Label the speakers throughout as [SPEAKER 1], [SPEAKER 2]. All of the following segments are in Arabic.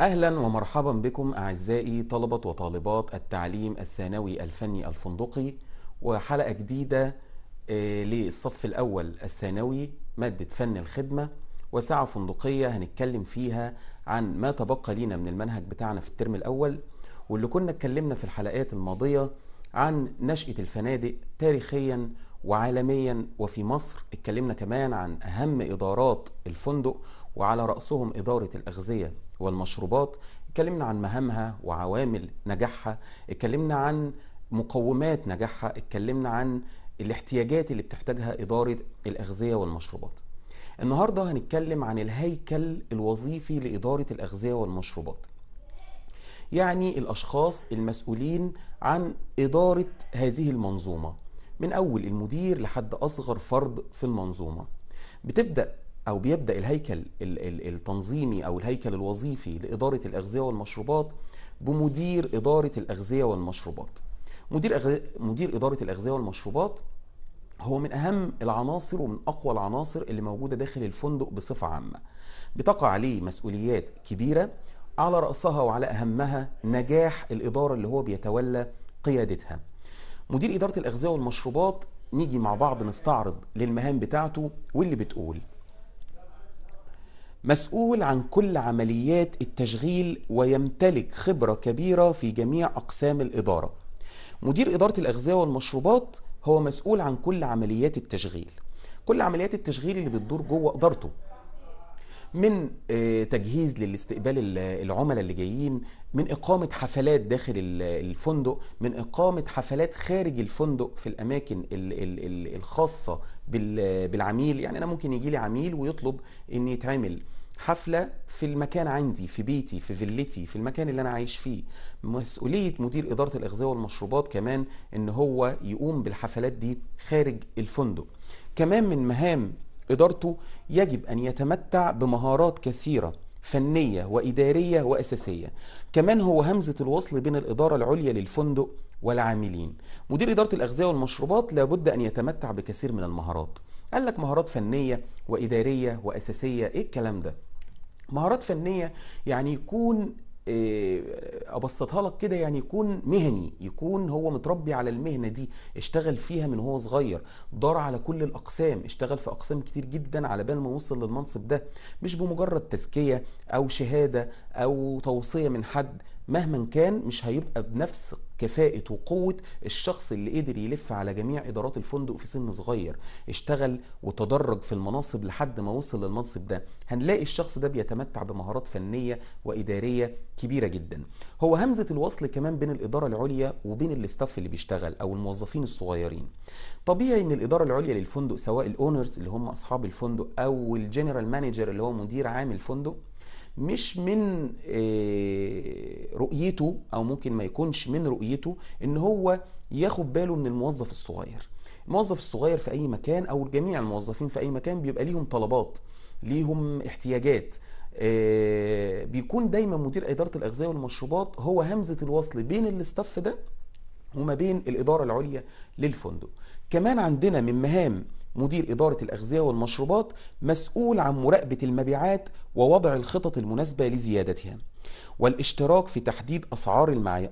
[SPEAKER 1] أهلا ومرحبا بكم أعزائي طلبة وطالبات التعليم الثانوي الفني الفندقي وحلقة جديدة آه، للصف الأول الثانوي مادة فن الخدمة وساعة فندقية هنتكلم فيها عن ما تبقى لينا من المنهج بتاعنا في الترم الأول واللي كنا اتكلمنا في الحلقات الماضية عن نشأة الفنادق تاريخيا وعالميا وفي مصر اتكلمنا كمان عن أهم إدارات الفندق وعلى رأسهم إدارة الأغذية والمشروبات اتكلمنا عن مهامها وعوامل نجاحها اتكلمنا عن مقومات نجاحها اتكلمنا عن الاحتياجات اللي بتحتاجها إدارة الأغذية والمشروبات النهاردة هنتكلم عن الهيكل الوظيفي لإدارة الأغذية والمشروبات يعني الأشخاص المسؤولين عن إدارة هذه المنظومة من أول المدير لحد أصغر فرد في المنظومة بتبدأ او بيبدا الهيكل التنظيمي او الهيكل الوظيفي لاداره الاغذيه والمشروبات بمدير اداره الاغذيه والمشروبات مدير أغ... مدير اداره الاغذيه والمشروبات هو من اهم العناصر ومن اقوى العناصر اللي موجوده داخل الفندق بصفه عامه بتقع عليه مسؤوليات كبيره على راسها وعلى اهمها نجاح الاداره اللي هو بيتولى قيادتها مدير اداره الاغذيه والمشروبات نيجي مع بعض نستعرض للمهام بتاعته واللي بتقول مسؤول عن كل عمليات التشغيل ويمتلك خبرة كبيرة في جميع أقسام الإدارة مدير إدارة الأغذية والمشروبات هو مسؤول عن كل عمليات التشغيل كل عمليات التشغيل اللي بتدور جوه إدارته من آه، تجهيز للاستقبال العملاء اللي جايين من إقامة حفلات داخل الفندق من إقامة حفلات خارج الفندق في الأماكن الخاصة بالعميل يعني أنا ممكن يجي لي عميل ويطلب أن يتعمل حفلة في المكان عندي في بيتي في فيلتي في المكان اللي أنا عايش فيه مسؤولية مدير إدارة الأغذية والمشروبات كمان أن هو يقوم بالحفلات دي خارج الفندق كمان من مهام إدارته يجب أن يتمتع بمهارات كثيرة فنية وإدارية وأساسية كمان هو همزة الوصل بين الإدارة العليا للفندق والعاملين مدير إدارة الأغذية والمشروبات لابد أن يتمتع بكثير من المهارات قال لك مهارات فنية وإدارية وأساسية إيه الكلام ده مهارات فنية يعني يكون آه، ابسطها لك كده يعني يكون مهني يكون هو متربي على المهنه دي اشتغل فيها من هو صغير دار على كل الاقسام اشتغل في اقسام كتير جدا على بال ما وصل للمنصب ده مش بمجرد تزكيه او شهاده او توصيه من حد مهما كان مش هيبقى بنفس كفاءة وقوة الشخص اللي قدر يلف على جميع إدارات الفندق في سن صغير اشتغل وتدرج في المناصب لحد ما وصل للمنصب ده هنلاقي الشخص ده بيتمتع بمهارات فنية وإدارية كبيرة جدا هو همزة الوصل كمان بين الإدارة العليا وبين الاستاف اللي بيشتغل أو الموظفين الصغيرين طبيعي إن الإدارة العليا للفندق سواء الأونرز اللي هم أصحاب الفندق أو الجنرال مانجر اللي هو مدير عام الفندق مش من آه، رؤيته او ممكن ما يكونش من رؤيته ان هو ياخد باله من الموظف الصغير الموظف الصغير في اي مكان او جميع الموظفين في اي مكان بيبقى ليهم طلبات ليهم احتياجات آه، بيكون دايما مدير اداره الاغذيه والمشروبات هو همزه الوصل بين الاستاف ده وما بين الاداره العليا للفندق كمان عندنا من مهام مدير إدارة الأغذية والمشروبات مسؤول عن مراقبة المبيعات ووضع الخطط المناسبة لزيادتها والاشتراك في تحديد أسعار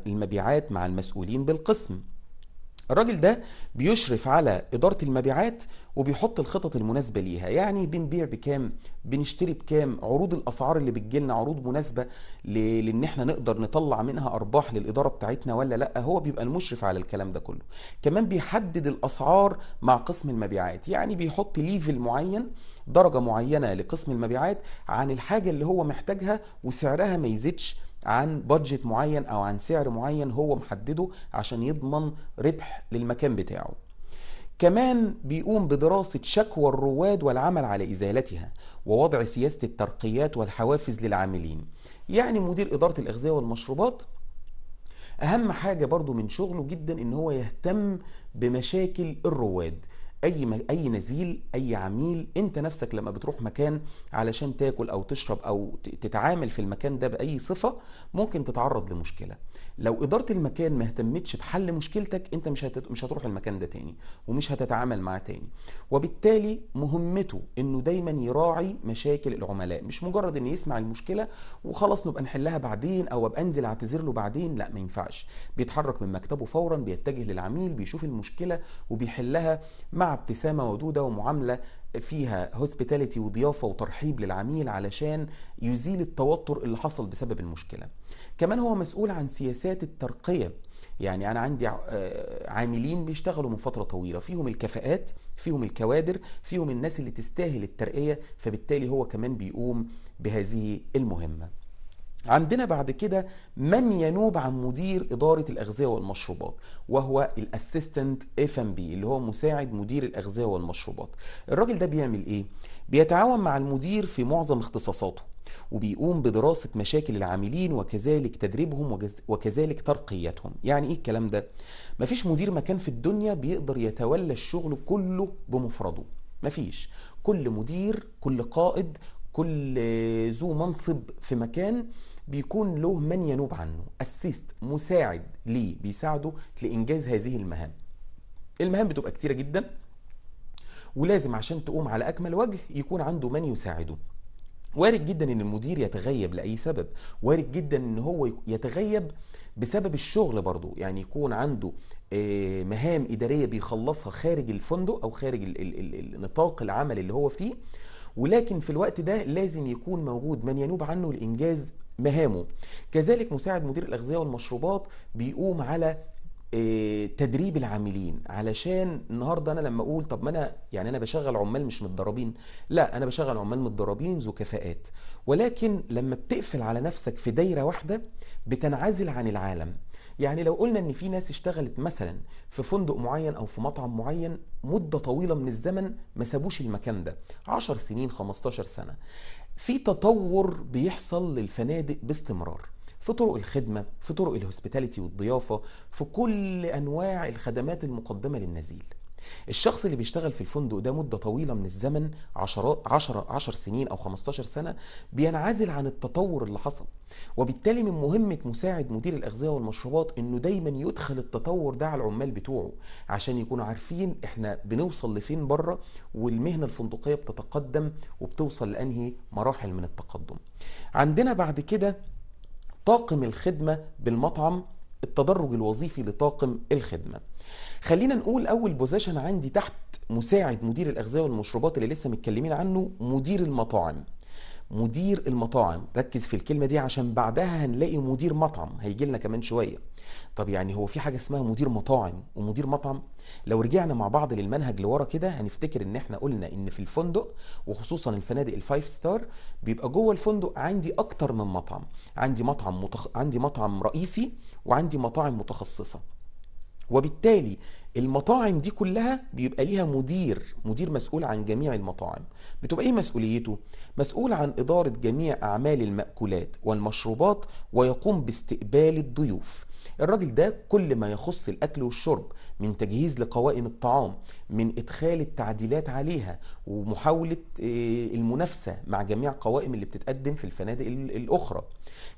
[SPEAKER 1] المبيعات مع المسؤولين بالقسم الراجل ده بيشرف على إدارة المبيعات وبيحط الخطط المناسبة ليها يعني بنبيع بكام بنشتري بكام عروض الأسعار اللي بتجيلنا عروض مناسبة لأن احنا نقدر نطلع منها أرباح للإدارة بتاعتنا ولا لأ هو بيبقى المشرف على الكلام ده كله كمان بيحدد الأسعار مع قسم المبيعات يعني بيحط ليفل معين درجة معينة لقسم المبيعات عن الحاجة اللي هو محتاجها وسعرها ما يزيدش عن بادجت معين او عن سعر معين هو محدده عشان يضمن ربح للمكان بتاعه كمان بيقوم بدراسة شكوى الرواد والعمل على إزالتها ووضع سياسة الترقيات والحوافز للعاملين يعني مدير إدارة الأغذية والمشروبات أهم حاجة برضو من شغله جدا إن هو يهتم بمشاكل الرواد اي اي نزيل اي عميل انت نفسك لما بتروح مكان علشان تاكل او تشرب او تتعامل في المكان ده باي صفه ممكن تتعرض لمشكله لو اداره المكان ما اهتمتش بحل مشكلتك انت مش هت... مش هتروح المكان ده تاني ومش هتتعامل معاه تاني وبالتالي مهمته انه دايما يراعي مشاكل العملاء مش مجرد ان يسمع المشكله وخلاص نبقى نحلها بعدين او ابقى انزل اعتذر له بعدين لا ما ينفعش بيتحرك من مكتبه فورا بيتجه للعميل بيشوف المشكله وبيحلها مع ابتسامه ودوده ومعامله فيها هوسبيتاليتي وضيافه وترحيب للعميل علشان يزيل التوتر اللي حصل بسبب المشكله. كمان هو مسؤول عن سياسات الترقيه يعني انا عندي آه، عاملين بيشتغلوا من فتره طويله فيهم الكفاءات فيهم الكوادر فيهم الناس اللي تستاهل الترقيه فبالتالي هو كمان بيقوم بهذه المهمه عندنا بعد كده من ينوب عن مدير إدارة الأغذية والمشروبات وهو الأسيستنت اف ام بي اللي هو مساعد مدير الأغذية والمشروبات الراجل ده بيعمل إيه؟ بيتعاون مع المدير في معظم اختصاصاته وبيقوم بدراسة مشاكل العاملين وكذلك تدريبهم وكذلك ترقيتهم يعني إيه الكلام ده؟ مفيش مدير مكان في الدنيا بيقدر يتولى الشغل كله بمفرده مفيش كل مدير كل قائد كل ذو منصب في مكان بيكون له من ينوب عنه اسيست مساعد ليه بيساعده لانجاز هذه المهام المهام بتبقى كتيره جدا ولازم عشان تقوم على اكمل وجه يكون عنده من يساعده وارد جدا ان المدير يتغيب لاي سبب وارد جدا ان هو يتغيب بسبب الشغل برضه يعني يكون عنده آه، مهام اداريه بيخلصها خارج الفندق او خارج النطاق العمل اللي هو فيه ولكن في الوقت ده لازم يكون موجود من ينوب عنه لإنجاز مهامه كذلك مساعد مدير الأغذية والمشروبات بيقوم على آه، تدريب العاملين علشان النهارده انا لما اقول طب ما انا يعني انا بشغل عمال مش متدربين لا انا بشغل عمال متدربين ذو كفاءات ولكن لما بتقفل على نفسك في دايره واحده بتنعزل عن العالم يعني لو قلنا ان في ناس اشتغلت مثلا في فندق معين او في مطعم معين مدة طويلة من الزمن ما سابوش المكان ده 10 سنين 15 سنة في تطور بيحصل للفنادق باستمرار في طرق الخدمة في طرق الهوسبيتاليتي والضيافة في كل أنواع الخدمات المقدمة للنزيل الشخص اللي بيشتغل في الفندق ده مدة طويلة من الزمن عشر, 10 10 سنين أو 15 سنة بينعزل عن التطور اللي حصل وبالتالي من مهمة مساعد مدير الأغذية والمشروبات إنه دايما يدخل التطور ده على العمال بتوعه عشان يكونوا عارفين إحنا بنوصل لفين بره والمهنة الفندقية بتتقدم وبتوصل لأنهي مراحل من التقدم عندنا بعد كده طاقم الخدمة بالمطعم التدرج الوظيفي لطاقم الخدمه خلينا نقول اول بوزيشن عندي تحت مساعد مدير الاغذيه والمشروبات اللي لسه متكلمين عنه مدير المطاعم مدير المطاعم ركز في الكلمه دي عشان بعدها هنلاقي مدير مطعم هيجي لنا كمان شويه طب يعني هو في حاجه اسمها مدير مطاعم ومدير مطعم لو رجعنا مع بعض للمنهج لورا كده هنفتكر ان احنا قلنا ان في الفندق وخصوصا الفنادق الفايف ستار بيبقى جوه الفندق عندي اكتر من مطعم عندي مطعم متخ... عندي مطعم رئيسي وعندي مطاعم متخصصه وبالتالي المطاعم دي كلها بيبقى ليها مدير مدير مسؤول عن جميع المطاعم بتبقى ايه مسؤوليته مسؤول عن إدارة جميع أعمال المأكولات والمشروبات ويقوم باستقبال الضيوف الراجل ده كل ما يخص الأكل والشرب من تجهيز لقوائم الطعام من إدخال التعديلات عليها ومحاولة آه، المنافسة مع جميع قوائم اللي بتتقدم في الفنادق الأخرى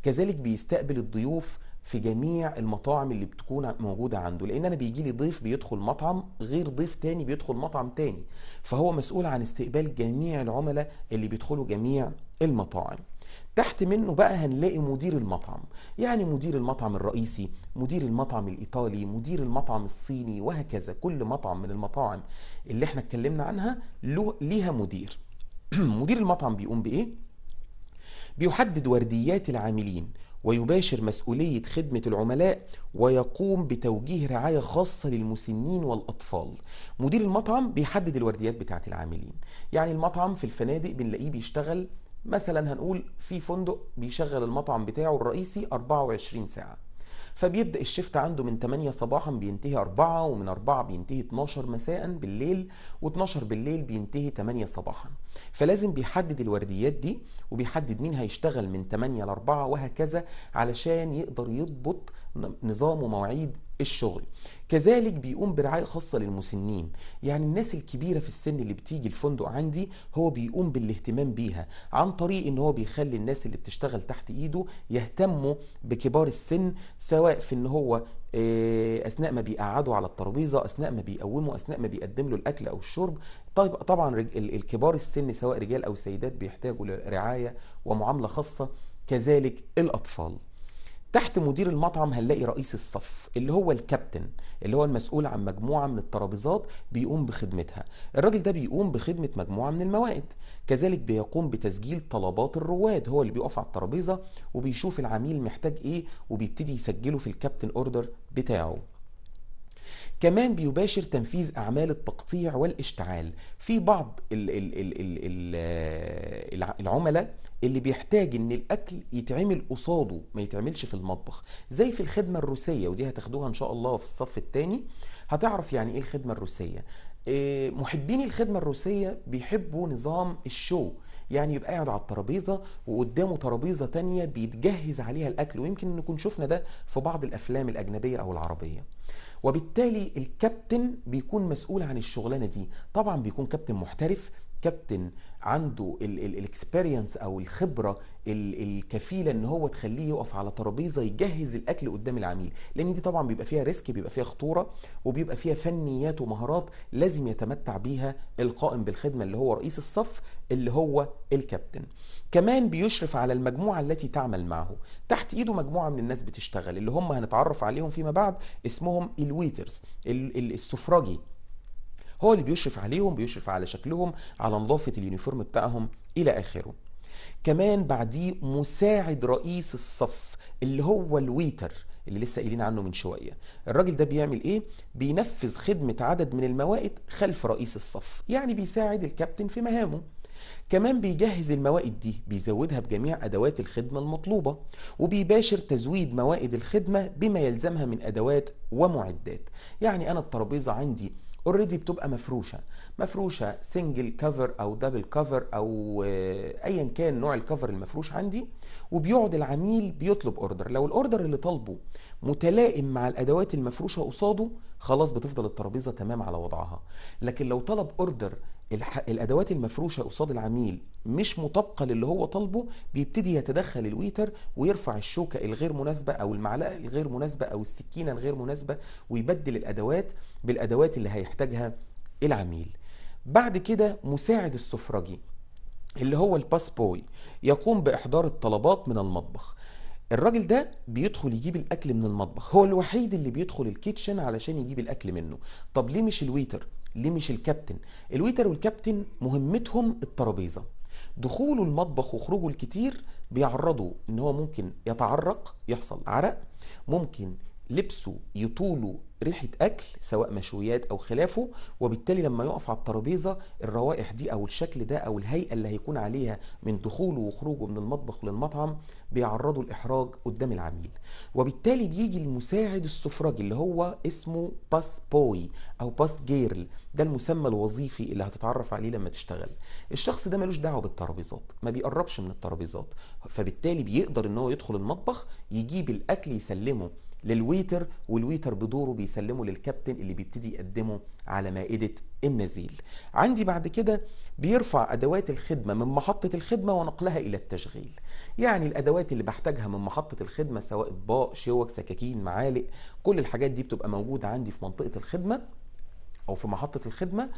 [SPEAKER 1] كذلك بيستقبل الضيوف في جميع المطاعم اللي بتكون موجودة عنده لأن أنا بيجي لي ضيف بيدخل مطعم غير ضيف تاني بيدخل مطعم تاني فهو مسؤول عن استقبال جميع العملاء اللي بيدخلوا جميع المطاعم تحت منه بقى هنلاقي مدير المطعم يعني مدير المطعم الرئيسي مدير المطعم الإيطالي مدير المطعم الصيني وهكذا كل مطعم من المطاعم اللي احنا اتكلمنا عنها ليها مدير مدير المطعم بيقوم بإيه؟ بيحدد ورديات العاملين ويباشر مسؤولية خدمة العملاء ويقوم بتوجيه رعاية خاصة للمسنين والأطفال مدير المطعم بيحدد الورديات بتاعة العاملين يعني المطعم في الفنادق بنلاقيه بيشتغل مثلا هنقول في فندق بيشغل المطعم بتاعه الرئيسي 24 ساعة فبيبدا الشيفت عنده من 8 صباحا بينتهي 4 ومن 4 بينتهي 12 مساء بالليل و12 بالليل بينتهي 8 صباحا فلازم بيحدد الورديات دي وبيحدد مين هيشتغل من 8 ل 4 وهكذا علشان يقدر يضبط نظام ومواعيد الشغل كذلك بيقوم برعاية خاصة للمسنين يعني الناس الكبيرة في السن اللي بتيجي الفندق عندي هو بيقوم بالاهتمام بيها عن طريق ان هو بيخلي الناس اللي بتشتغل تحت ايده يهتموا بكبار السن سواء في ان هو آه، اثناء ما بيقعدوا على الترابيزه اثناء ما بيقوموا اثناء ما بيقدم له الاكل او الشرب طيب طبعا الكبار السن سواء رجال او سيدات بيحتاجوا لرعايه ومعامله خاصه كذلك الاطفال تحت مدير المطعم هنلاقي رئيس الصف اللي هو الكابتن اللي هو المسؤول عن مجموعه من الترابيزات بيقوم بخدمتها الراجل ده بيقوم بخدمه مجموعه من الموائد كذلك بيقوم بتسجيل طلبات الرواد هو اللي بيقف على الترابيزه وبيشوف العميل محتاج ايه وبيبتدي يسجله في الكابتن اوردر بتاعه كمان بيباشر تنفيذ اعمال التقطيع والاشتعال في بعض ال ال ال آه، العملاء اللي بيحتاج ان الاكل يتعمل قصاده ما يتعملش في المطبخ زي في الخدمه الروسيه ودي هتاخدوها ان شاء الله في الصف الثاني هتعرف يعني ايه الخدمه الروسيه آه، محبين الخدمة الروسية بيحبوا نظام الشو يعني يبقى قاعد على الترابيزة وقدامه ترابيزة تانية بيتجهز عليها الأكل ويمكن نكون شفنا ده في بعض الأفلام الأجنبية أو العربية وبالتالي الكابتن بيكون مسؤول عن الشغلانة دي طبعا بيكون كابتن محترف كابتن عنده الاكسبيرينس او الخبره الكفيله ان هو تخليه يقف على ترابيزه يجهز الاكل قدام العميل لان دي طبعا بيبقى فيها ريسك بيبقى فيها خطوره وبيبقى فيها فنيات ومهارات لازم يتمتع بيها القائم بالخدمه اللي هو رئيس الصف اللي هو الكابتن كمان بيشرف على المجموعه التي تعمل معه تحت ايده مجموعه من الناس بتشتغل اللي هم هنتعرف عليهم فيما بعد اسمهم الويترز السفرجي هو اللي بيشرف عليهم بيشرف على شكلهم على نظافه اليونيفورم بتاعهم الى اخره كمان بعديه مساعد رئيس الصف اللي هو الويتر اللي لسه قايلين عنه من شويه الراجل ده بيعمل ايه بينفذ خدمه عدد من الموائد خلف رئيس الصف يعني بيساعد الكابتن في مهامه كمان بيجهز الموائد دي بيزودها بجميع أدوات الخدمة المطلوبة وبيباشر تزويد موائد الخدمة بما يلزمها من أدوات ومعدات يعني أنا الترابيزة عندي اوريدي بتبقى مفروشه مفروشه سنجل كفر او دبل كفر او آه، ايا كان نوع الكفر المفروش عندي وبيقعد العميل بيطلب اوردر لو الاوردر اللي طالبه متلائم مع الادوات المفروشه قصاده خلاص بتفضل الترابيزه تمام على وضعها لكن لو طلب اوردر الادوات المفروشه قصاد العميل مش مطابقه للي هو طالبه بيبتدي يتدخل الويتر ويرفع الشوكه الغير مناسبه او المعلقه الغير مناسبه او السكينه الغير مناسبه ويبدل الادوات بالادوات اللي هيحتاجها العميل بعد كده مساعد السفرجي اللي هو الباس بوي يقوم باحضار الطلبات من المطبخ الراجل ده بيدخل يجيب الاكل من المطبخ هو الوحيد اللي بيدخل الكيتشن علشان يجيب الاكل منه طب ليه مش الويتر ليه مش الكابتن الويتر والكابتن مهمتهم الترابيزه دخوله المطبخ وخروجه الكتير بيعرضه ان هو ممكن يتعرق يحصل عرق ممكن لبسه يطوله ريحة أكل سواء مشويات أو خلافه وبالتالي لما يقف على الترابيزة الروائح دي أو الشكل ده أو الهيئة اللي هيكون عليها من دخوله وخروجه من المطبخ للمطعم بيعرضوا الإحراج قدام العميل وبالتالي بيجي المساعد السفرجي اللي هو اسمه باس بوي أو باس جيرل ده المسمى الوظيفي اللي هتتعرف عليه لما تشتغل الشخص ده ملوش دعوة بالترابيزات ما بيقربش من الترابيزات فبالتالي بيقدر إن هو يدخل المطبخ يجيب الأكل يسلمه للويتر والويتر بدوره بيسلمه للكابتن اللي بيبتدي يقدمه على مائدة النزيل عندي بعد كده بيرفع أدوات الخدمة من محطة الخدمة ونقلها إلى التشغيل يعني الأدوات اللي بحتاجها من محطة الخدمة سواء أطباق شوك سكاكين معالق كل الحاجات دي بتبقى موجودة عندي في منطقة الخدمة أو في محطة الخدمة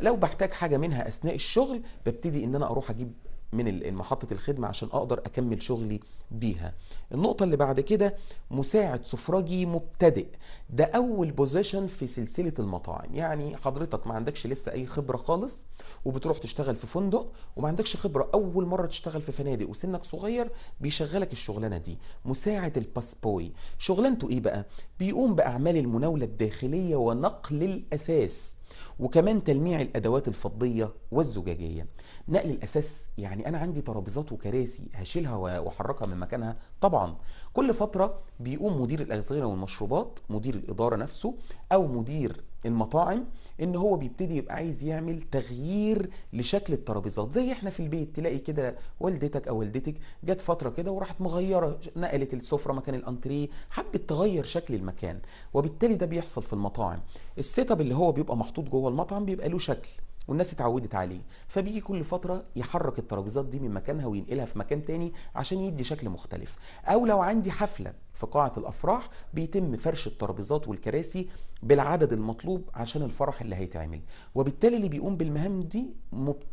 [SPEAKER 1] لو بحتاج حاجة منها أثناء الشغل ببتدي إن أنا أروح أجيب من محطة الخدمة عشان أقدر أكمل شغلي بيها النقطة اللي بعد كده مساعد سفرجي مبتدئ ده أول بوزيشن في سلسلة المطاعم يعني حضرتك ما عندكش لسه أي خبرة خالص وبتروح تشتغل في فندق وما عندكش خبرة أول مرة تشتغل في فنادق وسنك صغير بيشغلك الشغلانة دي مساعد الباسبوي شغلانته إيه بقى؟ بيقوم بأعمال المناولة الداخلية ونقل الأثاث وكمان تلميع الادوات الفضيه والزجاجيه نقل الاساس يعني انا عندي ترابيزات وكراسي هشيلها واحركها من مكانها طبعا كل فتره بيقوم مدير الاغذيه والمشروبات مدير الاداره نفسه او مدير المطاعم ان هو بيبتدي يبقى عايز يعمل تغيير لشكل الترابيزات زي احنا في البيت تلاقي كده والدتك او والدتك جت فتره كده وراحت مغيره نقلت السفره مكان الانتريه حبت تغير شكل المكان وبالتالي ده بيحصل في المطاعم السيت اب اللي هو بيبقى محطوط جوه المطعم بيبقى له شكل والناس اتعودت عليه فبيجي كل فترة يحرك الترابيزات دي من مكانها وينقلها في مكان تاني عشان يدي شكل مختلف أو لو عندي حفلة في قاعة الأفراح بيتم فرش الترابيزات والكراسي بالعدد المطلوب عشان الفرح اللي هيتعمل وبالتالي اللي بيقوم بالمهام دي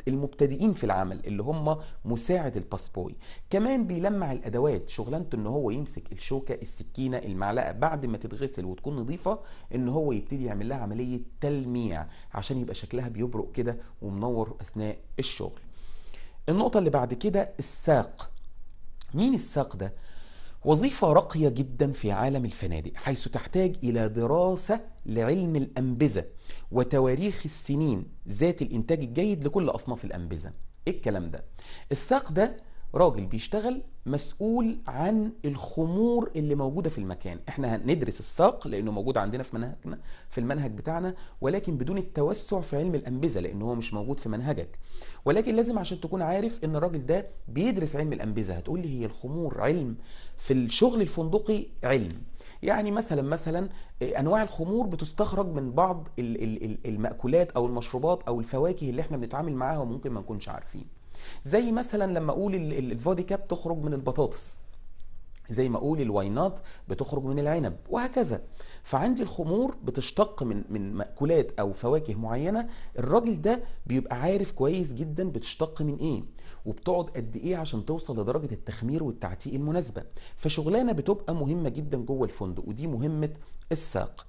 [SPEAKER 1] المبتدئين في العمل اللي هم مساعد الباسبوي كمان بيلمع الأدوات شغلانته إن هو يمسك الشوكة السكينة المعلقة بعد ما تتغسل وتكون نظيفة إن هو يبتدي يعمل لها عملية تلميع عشان يبقى شكلها بيبرق كده ومنور أثناء الشغل النقطة اللي بعد كده الساق مين الساق ده؟ وظيفة راقية جدا في عالم الفنادق حيث تحتاج إلى دراسة لعلم الأنبذة وتواريخ السنين ذات الإنتاج الجيد لكل أصناف الأنبذة. إيه الكلام ده؟ الساق ده راجل بيشتغل مسؤول عن الخمور اللي موجوده في المكان احنا هندرس الساق لانه موجود عندنا في منهجنا في المنهج بتاعنا ولكن بدون التوسع في علم الانبذه لان هو مش موجود في منهجك ولكن لازم عشان تكون عارف ان الراجل ده بيدرس علم الانبذه هتقول لي هي الخمور علم في الشغل الفندقي علم يعني مثلا مثلا انواع الخمور بتستخرج من بعض المأكولات او المشروبات او الفواكه اللي احنا بنتعامل معاها وممكن ما نكونش عارفين زي مثلا لما اقول الفوديكا بتخرج من البطاطس زي ما اقول الواينات بتخرج من العنب وهكذا فعندي الخمور بتشتق من من ماكولات او فواكه معينه الراجل ده بيبقى عارف كويس جدا بتشتق من ايه وبتقعد قد ايه عشان توصل لدرجه التخمير والتعتيق المناسبه فشغلانه بتبقى مهمه جدا جوه الفندق ودي مهمه الساق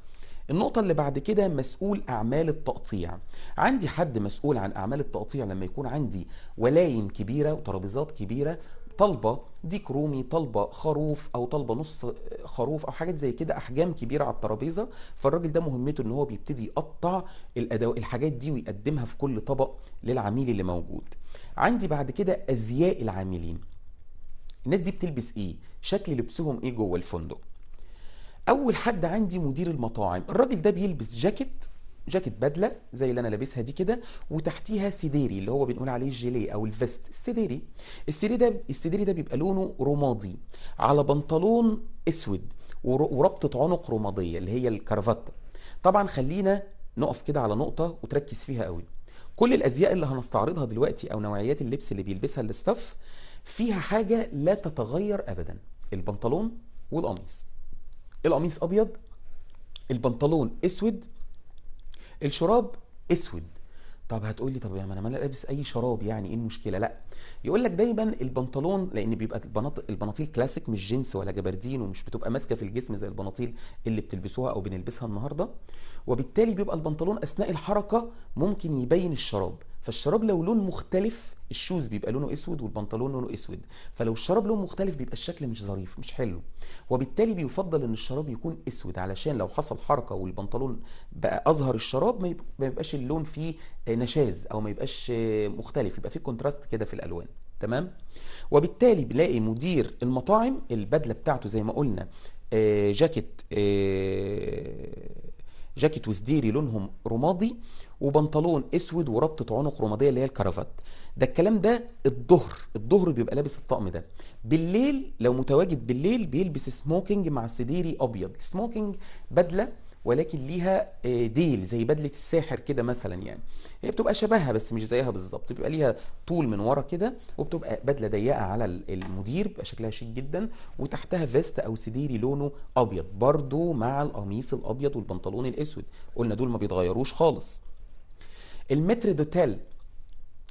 [SPEAKER 1] النقطة اللي بعد كده مسؤول أعمال التقطيع عندي حد مسؤول عن أعمال التقطيع لما يكون عندي ولايم كبيرة وترابيزات كبيرة طلبة ديك رومي طلبة خروف أو طلبة نصف خروف أو حاجات زي كده أحجام كبيرة على الترابيزة فالراجل ده مهمته إن هو بيبتدي يقطع الأدو... الحاجات دي ويقدمها في كل طبق للعميل اللي موجود عندي بعد كده أزياء العاملين الناس دي بتلبس إيه؟ شكل لبسهم إيه جوه الفندق؟ اول حد عندي مدير المطاعم الراجل ده بيلبس جاكيت جاكيت بدله زي اللي انا لابسها دي كده وتحتيها سديري اللي هو بنقول عليه الجيليه او الفيست السديري السديري ده السديري ده بيبقى لونه رمادي على بنطلون اسود وربطه عنق رماديه اللي هي الكرافته طبعا خلينا نقف كده على نقطه وتركز فيها قوي كل الازياء اللي هنستعرضها دلوقتي او نوعيات اللبس اللي بيلبسها الاستاف فيها حاجه لا تتغير ابدا البنطلون والقميص القميص ابيض البنطلون اسود الشراب اسود طب هتقولي طب يا ما انا لابس اي شراب يعني ايه المشكله لا يقول لك دايما البنطلون لان بيبقى البناط... البناطيل كلاسيك مش جنس ولا جبردين ومش بتبقى ماسكه في الجسم زي البناطيل اللي بتلبسوها او بنلبسها النهارده وبالتالي بيبقى البنطلون اثناء الحركه ممكن يبين الشراب فالشراب لو لون مختلف الشوز بيبقى لونه اسود والبنطلون لونه اسود فلو الشراب لون مختلف بيبقى الشكل مش ظريف مش حلو وبالتالي بيفضل ان الشراب يكون اسود علشان لو حصل حركه والبنطلون بقى ازهر الشراب ما يبقاش اللون فيه نشاز او ما يبقاش مختلف يبقى فيه كونتراست كده في الالوان تمام وبالتالي بلاقي مدير المطاعم البدله بتاعته زي ما قلنا آه، جاكيت آه، جاكيت وسديري لونهم رمادي وبنطلون اسود وربطه عنق رماديه اللي هي الكرافات ده الكلام ده الظهر الظهر بيبقى لابس الطقم ده بالليل لو متواجد بالليل بيلبس سموكينج مع سديري ابيض سموكينج بدله ولكن ليها ديل آه، زي بدله الساحر كده مثلا يعني هي بتبقى شبهها بس مش زيها بالظبط بيبقى ليها طول من ورا كده وبتبقى بدله ضيقه على المدير بيبقى شكلها شيك جدا وتحتها فيست او سديري لونه ابيض برضو مع القميص الابيض والبنطلون الاسود قلنا دول ما بيتغيروش خالص المتر دوتيل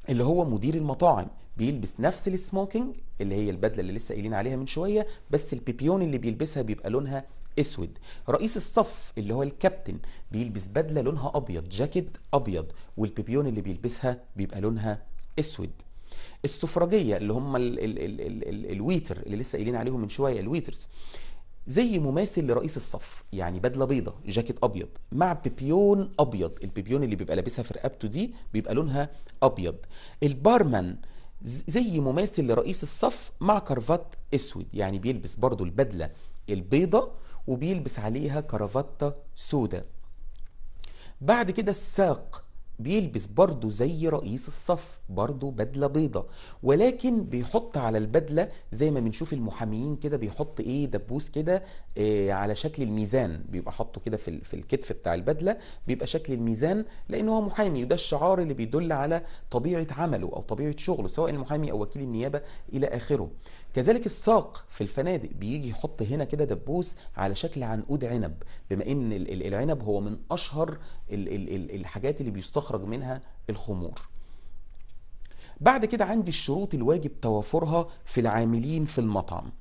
[SPEAKER 1] اللي هو مدير المطاعم بيلبس نفس السموكينج اللي هي البدله اللي لسه قايلين عليها من شويه بس البيبيون اللي بيلبسها بيبقى لونها اسود رئيس الصف اللي هو الكابتن بيلبس بدله لونها ابيض جاكيت ابيض والبيبيون اللي بيلبسها بيبقى لونها اسود السفرجيه اللي هم الـ الـ الـ الـ الـ الويتر اللي لسه قايلين عليهم من شويه الويترز زي مماثل لرئيس الصف يعني بدله بيضه جاكيت ابيض مع بيبيون ابيض البيبيون اللي بيبقى لابسها في رقبته دي بيبقى لونها ابيض البارمان زي مماثل لرئيس الصف مع كرفات اسود يعني بيلبس برضه البدله البيضه وبيلبس عليها كرافتة سوداء بعد كده الساق بيلبس برضه زي رئيس الصف برضه بدله بيضة ولكن بيحط على البدله زي ما بنشوف المحاميين كده بيحط ايه دبوس كده إيه على شكل الميزان بيبقى حاطه كده في في الكتف بتاع البدله بيبقى شكل الميزان لان هو محامي وده الشعار اللي بيدل على طبيعه عمله او طبيعه شغله سواء المحامي او وكيل النيابه الى اخره كذلك الساق في الفنادق بيجي يحط هنا كده دبوس على شكل عنقود عنب بما ان العنب هو من اشهر الحاجات اللي بيستخرج منها الخمور بعد كده عندي الشروط الواجب توافرها في العاملين في المطعم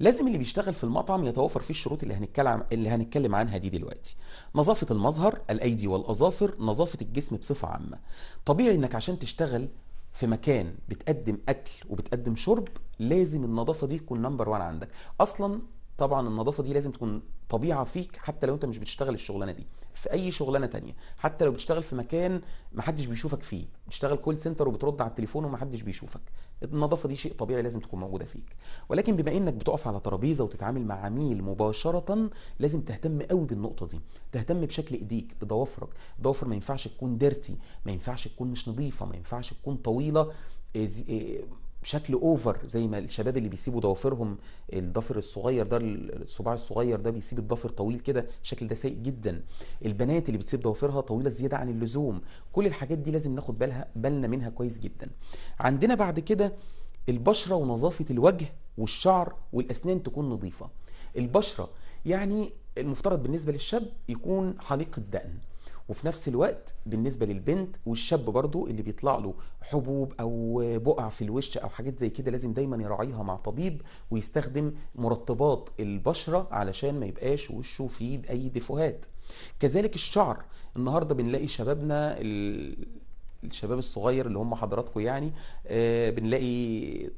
[SPEAKER 1] لازم اللي بيشتغل في المطعم يتوافر فيه الشروط اللي هنتكلم اللي هنتكلم عنها دي دلوقتي نظافه المظهر الايدي والاظافر نظافه الجسم بصفه عامه طبيعي انك عشان تشتغل في مكان بتقدم اكل وبتقدم شرب لازم النظافه دي تكون نمبر 1 عندك اصلا طبعا النظافه دي لازم تكون طبيعه فيك حتى لو انت مش بتشتغل الشغلانه دي في اي شغلانه تانية حتى لو بتشتغل في مكان محدش بيشوفك فيه بتشتغل كول سنتر وبترد على التليفون ومحدش بيشوفك النظافه دي شيء طبيعي لازم تكون موجوده فيك ولكن بما انك بتقف على ترابيزه وتتعامل مع عميل مباشره لازم تهتم قوي بالنقطه دي تهتم بشكل ايديك بضوافرك الضوافر ما ينفعش تكون ديرتي ما ينفعش تكون مش نظيفه ما ينفعش تكون طويله آه، آه، بشكل اوفر زي ما الشباب اللي بيسيبوا ضوافرهم الضفر الصغير ده الصباع الصغير ده بيسيب الضفر طويل كده الشكل ده سيء جدا البنات اللي بتسيب ضوافرها طويله زياده عن اللزوم كل الحاجات دي لازم ناخد بالها بالنا منها كويس جدا عندنا بعد كده البشره ونظافه الوجه والشعر والاسنان تكون نظيفه البشره يعني المفترض بالنسبه للشاب يكون حليق الدقن وفي نفس الوقت بالنسبه للبنت والشاب برضو اللي بيطلع له حبوب او بقع في الوش او حاجات زي كده لازم دايما يراعيها مع طبيب ويستخدم مرطبات البشره علشان ما يبقاش وشه فيه اي ديفوهات كذلك الشعر النهارده بنلاقي شبابنا الشباب الصغير اللي هم حضراتكم يعني آه، بنلاقي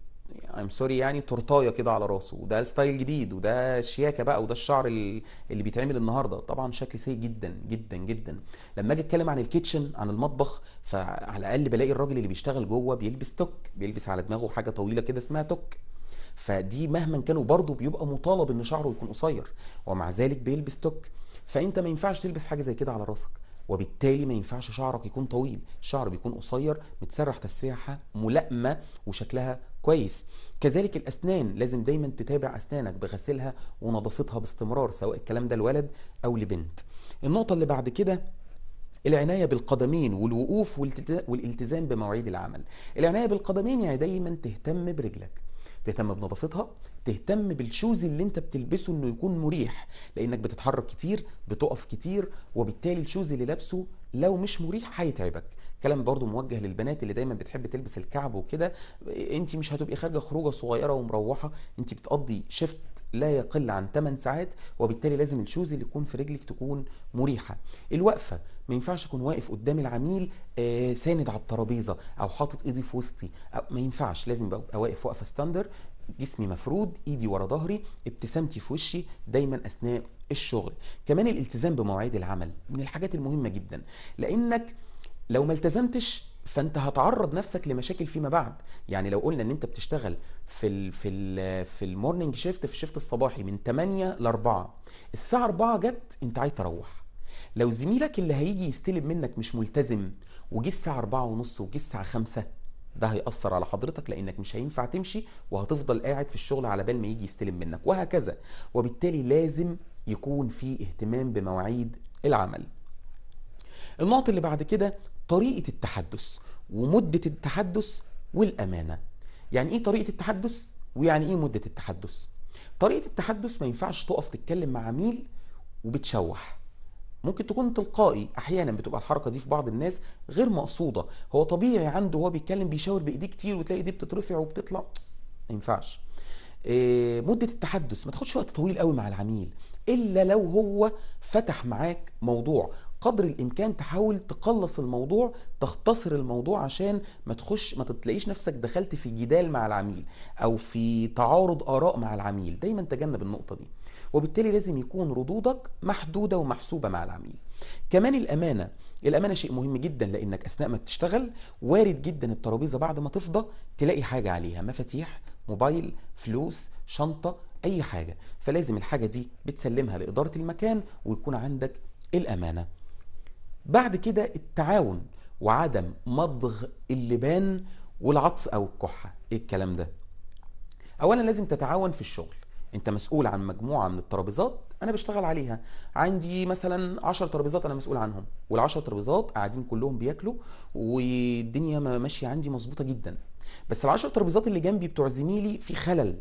[SPEAKER 1] ام سوري يعني, يعني تورتايه كده على راسه وده ستايل جديد وده شياكه بقى وده الشعر اللي بيتعمل النهارده طبعا شكل سيء جدا جدا جدا لما اجي اتكلم عن الكيتشن عن المطبخ فعلى الاقل بلاقي الراجل اللي بيشتغل جوه بيلبس توك بيلبس على دماغه حاجه طويله كده اسمها توك فدي مهما كانوا برضه بيبقى مطالب ان شعره يكون قصير ومع ذلك بيلبس توك فانت ما ينفعش تلبس حاجه زي كده على راسك وبالتالي ما ينفعش شعرك يكون طويل الشعر بيكون قصير متسرح تسريحه ملائمه وشكلها كويس كذلك الاسنان لازم دايما تتابع اسنانك بغسلها ونظافتها باستمرار سواء الكلام ده لولد او لبنت النقطه اللي بعد كده العنايه بالقدمين والوقوف والالتزام بمواعيد العمل العنايه بالقدمين يعني دايما تهتم برجلك تهتم بنظافتها تهتم بالشوز اللي انت بتلبسه انه يكون مريح لانك بتتحرك كتير بتقف كتير وبالتالي الشوز اللي لابسه لو مش مريح هيتعبك كلام برضو موجه للبنات اللي دايما بتحب تلبس الكعب وكده انت مش هتبقي خارجه خروجه صغيره ومروحه انت بتقضي شيفت لا يقل عن 8 ساعات وبالتالي لازم الشوز اللي يكون في رجلك تكون مريحه الوقفه ما ينفعش اكون واقف قدام العميل آه، ساند على الترابيزه او حاطط ايدي في وسطي ما ينفعش لازم ابقى واقف واقفه ستاندر جسمي مفرود ايدي ورا ظهري ابتسامتي في وشي دايما اثناء الشغل كمان الالتزام بمواعيد العمل من الحاجات المهمه جدا لانك لو ما التزمتش فانت هتعرض نفسك لمشاكل فيما بعد يعني لو قلنا ان انت بتشتغل في الـ في الـ في المورنينج شيفت في الشيفت الصباحي من 8 ل 4 الساعه 4 جت انت عايز تروح لو زميلك اللي هيجي يستلم منك مش ملتزم وجه الساعه 4 ونص وجه الساعه 5 ده هيأثر على حضرتك لأنك مش هينفع تمشي وهتفضل قاعد في الشغل على بال ما يجي يستلم منك وهكذا وبالتالي لازم يكون في اهتمام بمواعيد العمل النقطة اللي بعد كده طريقة التحدث ومدة التحدث والأمانة يعني إيه طريقة التحدث ويعني إيه مدة التحدث طريقة التحدث ما ينفعش تقف تتكلم مع عميل وبتشوح ممكن تكون تلقائي احيانا بتبقى الحركه دي في بعض الناس غير مقصوده هو طبيعي عنده وهو بيتكلم بيشاور بايديه كتير وتلاقي ايديه بتترفع وبتطلع ما ينفعش إيه مده التحدث ما تاخدش وقت طويل قوي مع العميل الا لو هو فتح معاك موضوع قدر الامكان تحاول تقلص الموضوع تختصر الموضوع عشان ما تخش ما تلاقيش نفسك دخلت في جدال مع العميل او في تعارض اراء مع العميل دايما تجنب النقطه دي وبالتالي لازم يكون ردودك محدودة ومحسوبة مع العميل كمان الأمانة الأمانة شيء مهم جدا لأنك أثناء ما بتشتغل وارد جدا الترابيزة بعد ما تفضى تلاقي حاجة عليها مفاتيح موبايل فلوس شنطة أي حاجة فلازم الحاجة دي بتسلمها لإدارة المكان ويكون عندك الأمانة بعد كده التعاون وعدم مضغ اللبان والعطس أو الكحة إيه الكلام ده أولا لازم تتعاون في الشغل انت مسؤول عن مجموعه من الترابيزات انا بشتغل عليها عندي مثلا 10 ترابيزات انا مسؤول عنهم وال10 ترابيزات قاعدين كلهم بياكلوا والدنيا ماشيه عندي مظبوطه جدا بس ال10 ترابيزات اللي جنبي بتوع زميلي في خلل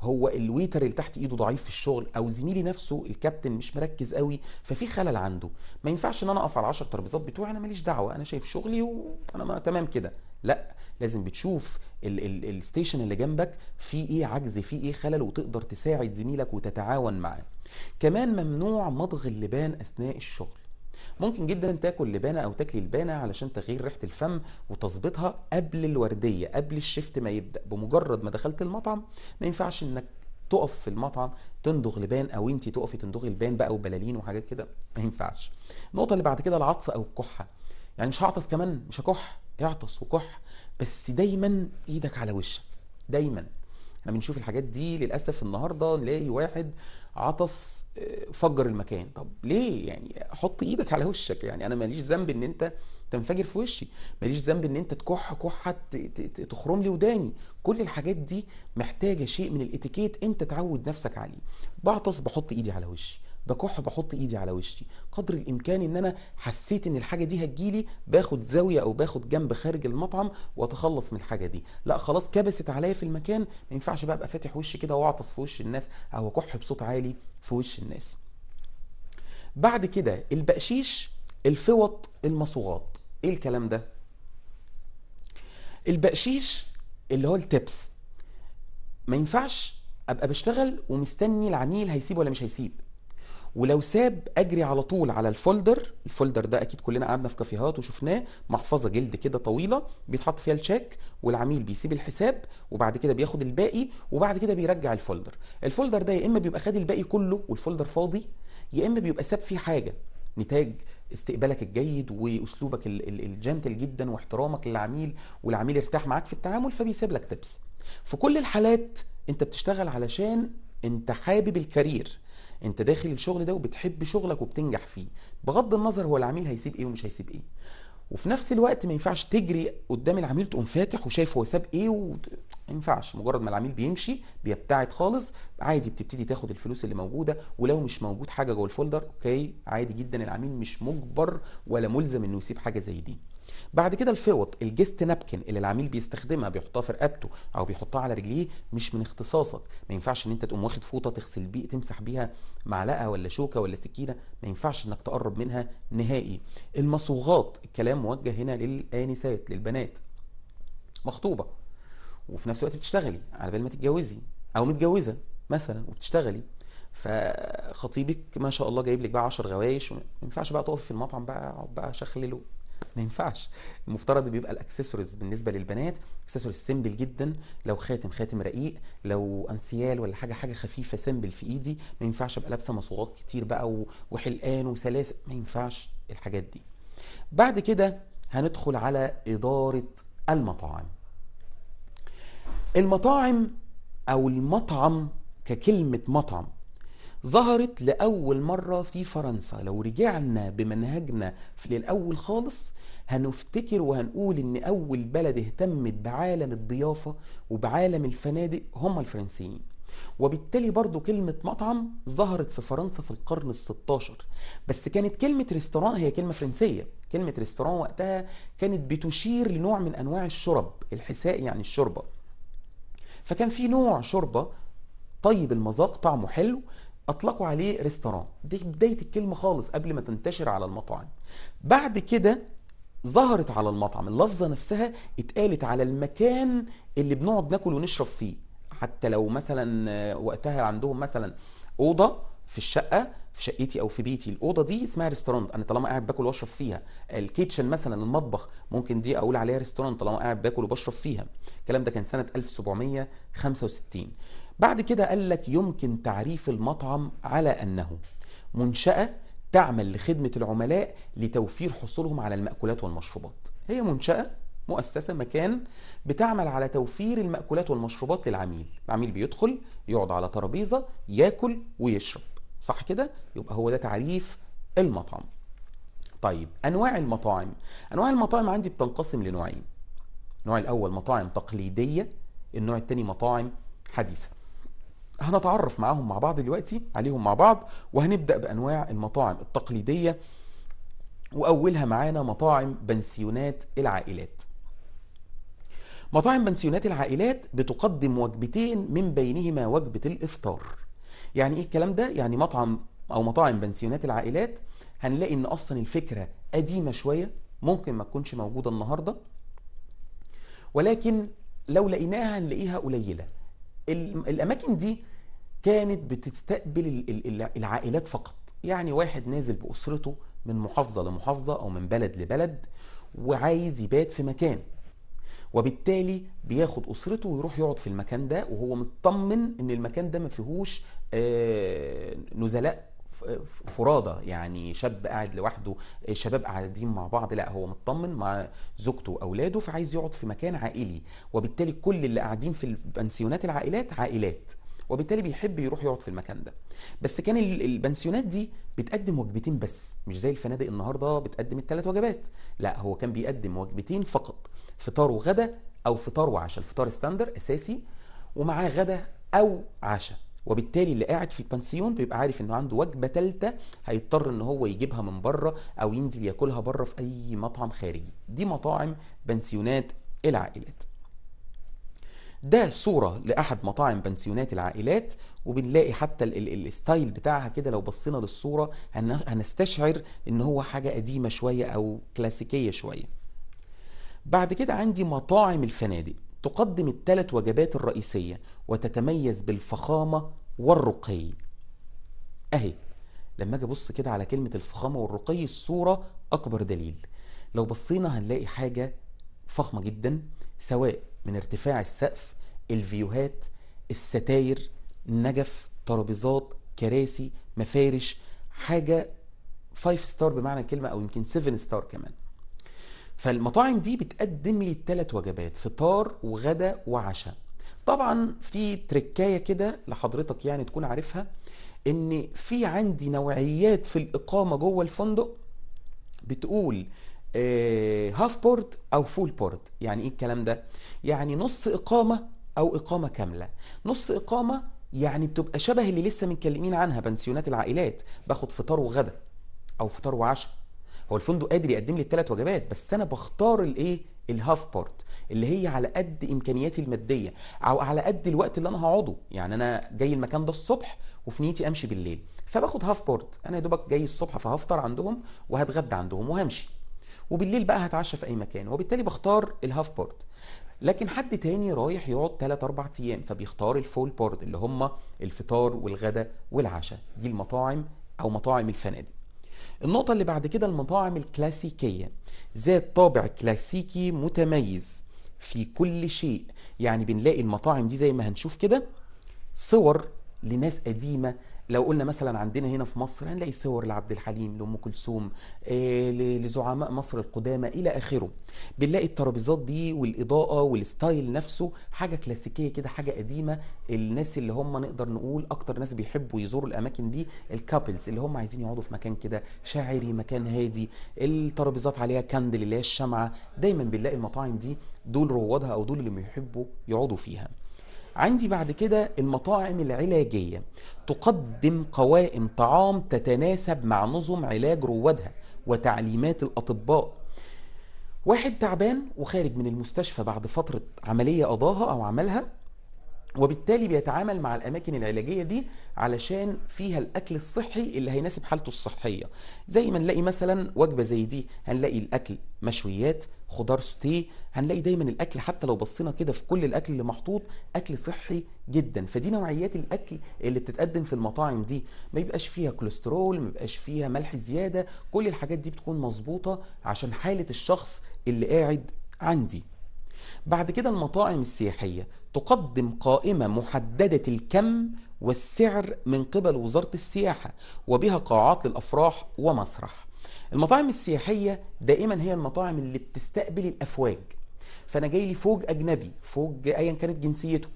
[SPEAKER 1] هو الويتر اللي تحت ايده ضعيف في الشغل او زميلي نفسه الكابتن مش مركز قوي ففي خلل عنده ما ينفعش ان انا اقف على 10 ترابيزات بتوعي انا ماليش دعوه انا شايف شغلي وانا ما تمام كده لا لازم بتشوف الستيشن اللي جنبك فيه ايه عجز فيه ايه خلل وتقدر تساعد زميلك وتتعاون معاه كمان ممنوع مضغ اللبان اثناء الشغل ممكن جدا تاكل لبانه او تاكلي لبانه علشان تغيير ريحه الفم وتظبطها قبل الورديه قبل الشفت ما يبدا بمجرد ما دخلت المطعم ما ينفعش انك تقف في المطعم تندغ لبان او انت تقفي تندغي لبان بقى وبلالين وحاجات كده ما ينفعش النقطه اللي بعد كده العطس او الكحه يعني مش هعطس كمان مش هكح اعطس وكح بس دايما ايدك على وشك دايما احنا بنشوف الحاجات دي للاسف النهارده نلاقي واحد عطس آه، فجر المكان طب ليه يعني حط ايدك على وشك يعني انا ماليش ذنب ان انت تنفجر في وشي ماليش ذنب ان انت تكح كحه تخرم لي وداني كل الحاجات دي محتاجه شيء من الاتيكيت انت تعود نفسك عليه بعطس بحط ايدي على وشي بكح بحط ايدي على وشي قدر الامكان ان انا حسيت ان الحاجه دي هتجيلي باخد زاويه او باخد جنب خارج المطعم واتخلص من الحاجه دي لا خلاص كبست عليا في المكان ما ينفعش بقى ابقى فاتح وشي كده واعطس في وش الناس او اكح بصوت عالي في وش الناس بعد كده البقشيش الفوط المصوغات ايه الكلام ده البقشيش اللي هو التبس ما ينفعش ابقى بشتغل ومستني العميل هيسيب ولا مش هيسيب ولو ساب اجري على طول على الفولدر الفولدر ده اكيد كلنا قعدنا في كافيهات وشفناه محفظه جلد كده طويله بيتحط فيها الشيك والعميل بيسيب الحساب وبعد كده بياخد الباقي وبعد كده بيرجع الفولدر الفولدر ده يا اما بيبقى خد الباقي كله والفولدر فاضي يا اما بيبقى ساب فيه حاجه نتاج استقبالك الجيد واسلوبك الجنتل جدا واحترامك للعميل والعميل ارتاح معاك في التعامل فبيسيب لك تبس في كل الحالات انت بتشتغل علشان انت حابب الكارير انت داخل الشغل ده وبتحب شغلك وبتنجح فيه بغض النظر هو العميل هيسيب ايه ومش هيسيب ايه وفي نفس الوقت ما ينفعش تجري قدام العميل تقوم فاتح وشايف هو ساب ايه و... ما ينفعش مجرد ما العميل بيمشي بيبتعد خالص عادي بتبتدي تاخد الفلوس اللي موجوده ولو مش موجود حاجه جوه الفولدر اوكي عادي جدا العميل مش مجبر ولا ملزم انه يسيب حاجه زي دي بعد كده الفوط الجست نابكن اللي العميل بيستخدمها بيحطها في رقبته او بيحطها على رجليه مش من اختصاصك ما ينفعش ان انت تقوم واخد فوطه تغسل بيه تمسح بيها معلقه ولا شوكه ولا سكينه ما ينفعش انك تقرب منها نهائي المصوغات الكلام موجه هنا للانسات للبنات مخطوبه وفي نفس الوقت بتشتغلي على بال ما تتجوزي او متجوزه مثلا وبتشتغلي فخطيبك ما شاء الله جايب لك بقى 10 غوايش وما ينفعش بقى تقف في المطعم بقى اقعد بقى شخلله ما ينفعش المفترض بيبقى الاكسسوارز بالنسبه للبنات اكسسوارز سيمبل جدا لو خاتم خاتم رقيق لو انسيال ولا حاجه حاجه خفيفه سيمبل في ايدي ما ينفعش ابقى لابسه مصوغات كتير بقى وحلقان وسلاسل ما ينفعش الحاجات دي بعد كده هندخل على اداره المطاعم المطاعم او المطعم ككلمه مطعم ظهرت لأول مرة في فرنسا لو رجعنا بمنهجنا في الأول خالص هنفتكر وهنقول إن أول بلد اهتمت بعالم الضيافة وبعالم الفنادق هم الفرنسيين وبالتالي برضو كلمة مطعم ظهرت في فرنسا في القرن الستاشر 16 بس كانت كلمة ريستوران هي كلمة فرنسية كلمة ريستوران وقتها كانت بتشير لنوع من أنواع الشرب الحساء يعني الشوربة فكان في نوع شوربة طيب المذاق طعمه حلو اطلقوا عليه ريستوران دي بدايه الكلمه خالص قبل ما تنتشر على المطاعم بعد كده ظهرت على المطعم اللفظه نفسها اتقالت على المكان اللي بنقعد ناكل ونشرب فيه حتى لو مثلا وقتها عندهم مثلا اوضه في الشقه في شقتي او في بيتي الاوضه دي اسمها ريستورانت انا طالما قاعد باكل واشرب فيها الكيتشن مثلا المطبخ ممكن دي اقول عليها ريستورانت طالما قاعد باكل وبشرب فيها الكلام ده كان سنه 1765 بعد كده قال لك يمكن تعريف المطعم على أنه منشأة تعمل لخدمة العملاء لتوفير حصولهم على المأكولات والمشروبات هي منشأة مؤسسة مكان بتعمل على توفير المأكولات والمشروبات للعميل العميل بيدخل يقعد على ترابيزة ياكل ويشرب صح كده يبقى هو ده تعريف المطعم طيب أنواع المطاعم أنواع المطاعم عندي بتنقسم لنوعين النوع الأول مطاعم تقليدية النوع الثاني مطاعم حديثة هنتعرف معاهم مع بعض دلوقتي عليهم مع بعض وهنبدأ بأنواع المطاعم التقليدية وأولها معانا مطاعم بنسيونات العائلات مطاعم بنسيونات العائلات بتقدم وجبتين من بينهما وجبة الإفطار يعني إيه الكلام ده؟ يعني مطعم أو مطاعم بنسيونات العائلات هنلاقي إن أصلا الفكرة قديمة شوية ممكن ما تكونش موجودة النهاردة ولكن لو لقيناها هنلاقيها قليلة الاماكن دي كانت بتستقبل العائلات فقط يعني واحد نازل باسرته من محافظه لمحافظه او من بلد لبلد وعايز يبات في مكان وبالتالي بياخد اسرته ويروح يقعد في المكان ده وهو مطمن ان المكان ده ما فيهوش آه، نزلاء فرادى يعني شاب قاعد لوحده شباب قاعدين مع بعض لا هو مطمن مع زوجته واولاده فعايز يقعد في مكان عائلي وبالتالي كل اللي قاعدين في البنسيونات العائلات عائلات وبالتالي بيحب يروح يقعد في المكان ده بس كان البنسيونات دي بتقدم وجبتين بس مش زي الفنادق النهارده بتقدم الثلاث وجبات لا هو كان بيقدم وجبتين فقط فطار وغدا او فطار وعشاء الفطار ستاندر اساسي ومعاه غدا او عشاء وبالتالي اللي قاعد في البانسيون بيبقى عارف انه عنده وجبه ثالثه هيضطر ان هو يجيبها من بره او ينزل ياكلها بره في اي مطعم خارجي دي مطاعم بنسيونات العائلات ده صورة لأحد مطاعم بنسيونات العائلات وبنلاقي حتى الستايل بتاعها كده لو بصينا للصورة هنستشعر إن هو حاجة قديمة شوية أو كلاسيكية شوية بعد كده عندي مطاعم الفنادق تقدم الثلاث وجبات الرئيسية وتتميز بالفخامة والرقي أهي لما أجي أبص كده على كلمة الفخامة والرقي الصورة أكبر دليل لو بصينا هنلاقي حاجة فخمة جدا سواء من ارتفاع السقف الفيوهات الستاير نجف ترابيزات كراسي مفارش حاجة 5 ستار بمعنى الكلمة أو يمكن 7 ستار كمان فالمطاعم دي بتقدم لي الثلاث وجبات فطار وغدا وعشاء طبعا في تركايه كده لحضرتك يعني تكون عارفها ان في عندي نوعيات في الاقامه جوه الفندق بتقول هاف آه، بورد او فول بورد يعني ايه الكلام ده يعني نص اقامه او اقامه كامله نص اقامه يعني بتبقى شبه اللي لسه متكلمين عنها بنسيونات العائلات باخد فطار وغدا او فطار وعشاء هو الفندق قادر يقدم لي الثلاث وجبات بس انا بختار الايه الهاف بارت اللي هي على قد امكانياتي الماديه او على قد الوقت اللي انا هقعده يعني انا جاي المكان ده الصبح وفي نيتي امشي بالليل فباخد هاف بارت انا يا دوبك جاي الصبح فهفطر عندهم وهتغدى عندهم وهمشي وبالليل بقى هتعشى في اي مكان وبالتالي بختار الهاف بارت لكن حد تاني رايح يقعد 3 4 ايام فبيختار الفول بارت اللي هم الفطار والغدا والعشاء دي المطاعم او مطاعم الفنادق النقطة اللي بعد كده المطاعم الكلاسيكية ذات طابع كلاسيكي متميز في كل شيء يعني بنلاقي المطاعم دي زي ما هنشوف كده صور لناس قديمة لو قلنا مثلا عندنا هنا في مصر هنلاقي صور لعبد الحليم لام كلثوم آه، لزعماء مصر القدامى الى اخره بنلاقي الترابيزات دي والاضاءه والستايل نفسه حاجه كلاسيكيه كده حاجه قديمه الناس اللي هم نقدر نقول اكتر ناس بيحبوا يزوروا الاماكن دي الكابلز اللي هم عايزين يقعدوا في مكان كده شاعري مكان هادي الترابيزات عليها كاندل اللي هي الشمعه دايما بنلاقي المطاعم دي دول روادها او دول اللي بيحبوا يقعدوا فيها عندي بعد كده المطاعم العلاجية تقدم قوائم طعام تتناسب مع نظم علاج روادها وتعليمات الأطباء واحد تعبان وخارج من المستشفى بعد فترة عملية قضاها أو عملها وبالتالي بيتعامل مع الاماكن العلاجيه دي علشان فيها الاكل الصحي اللي هيناسب حالته الصحيه زي ما نلاقي مثلا وجبه زي دي هنلاقي الاكل مشويات خضار سوتيه هنلاقي دايما الاكل حتى لو بصينا كده في كل الاكل اللي محطوط اكل صحي جدا فدي نوعيات الاكل اللي بتتقدم في المطاعم دي ما يبقاش فيها كوليسترول ما يبقاش فيها ملح زياده كل الحاجات دي بتكون مظبوطه عشان حاله الشخص اللي قاعد عندي بعد كده المطاعم السياحيه تقدم قائمة محددة الكم والسعر من قبل وزارة السياحة وبها قاعات للأفراح ومسرح المطاعم السياحية دائما هي المطاعم اللي بتستقبل الأفواج فأنا جاي لي فوج أجنبي فوج أيا كانت جنسيته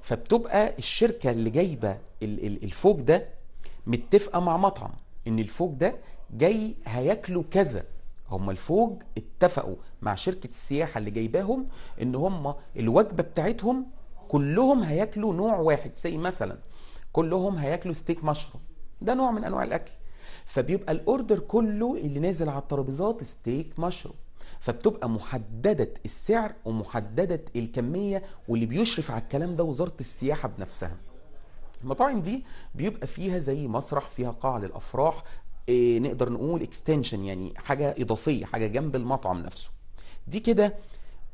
[SPEAKER 1] فبتبقى الشركة اللي جايبة الفوج ده متفقة مع مطعم إن الفوج ده جاي هياكلوا كذا هم الفوج اتفقوا مع شركة السياحة اللي جايباهم ان هم الوجبة بتاعتهم كلهم هياكلوا نوع واحد زي مثلا كلهم هياكلوا ستيك مشروم ده نوع من انواع الاكل فبيبقى الاوردر كله اللي نازل على الترابيزات ستيك مشروم فبتبقى محددة السعر ومحددة الكمية واللي بيشرف على الكلام ده وزارة السياحة بنفسها المطاعم دي بيبقى فيها زي مسرح فيها قاعة للأفراح إيه نقدر نقول اكستنشن يعني حاجة إضافية حاجة جنب المطعم نفسه دي كده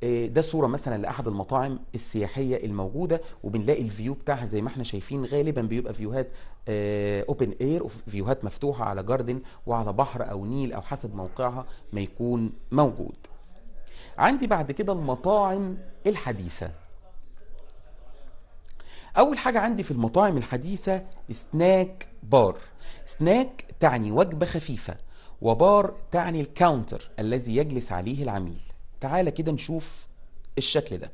[SPEAKER 1] آه، ده صوره مثلا لاحد المطاعم السياحيه الموجوده وبنلاقي الفيو بتاعها زي ما احنا شايفين غالبا بيبقى فيوهات اوبن آه، اير فيوهات مفتوحه على جاردن وعلى بحر او نيل او حسب موقعها ما يكون موجود عندي بعد كده المطاعم الحديثه اول حاجه عندي في المطاعم الحديثه سناك بار سناك تعني وجبه خفيفه وبار تعني الكاونتر الذي يجلس عليه العميل تعالى كده نشوف الشكل ده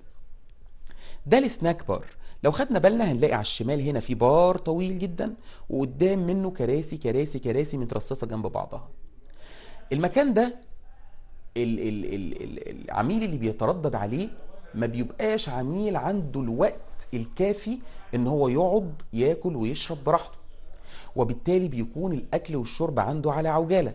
[SPEAKER 1] ده السناك بار لو خدنا بالنا هنلاقي على الشمال هنا في بار طويل جدا وقدام منه كراسي كراسي كراسي مترصصه جنب بعضها المكان ده ال ال ال العميل اللي بيتردد عليه ما بيبقاش عميل عنده الوقت الكافي ان هو يقعد ياكل ويشرب براحته وبالتالي بيكون الاكل والشرب عنده على عجاله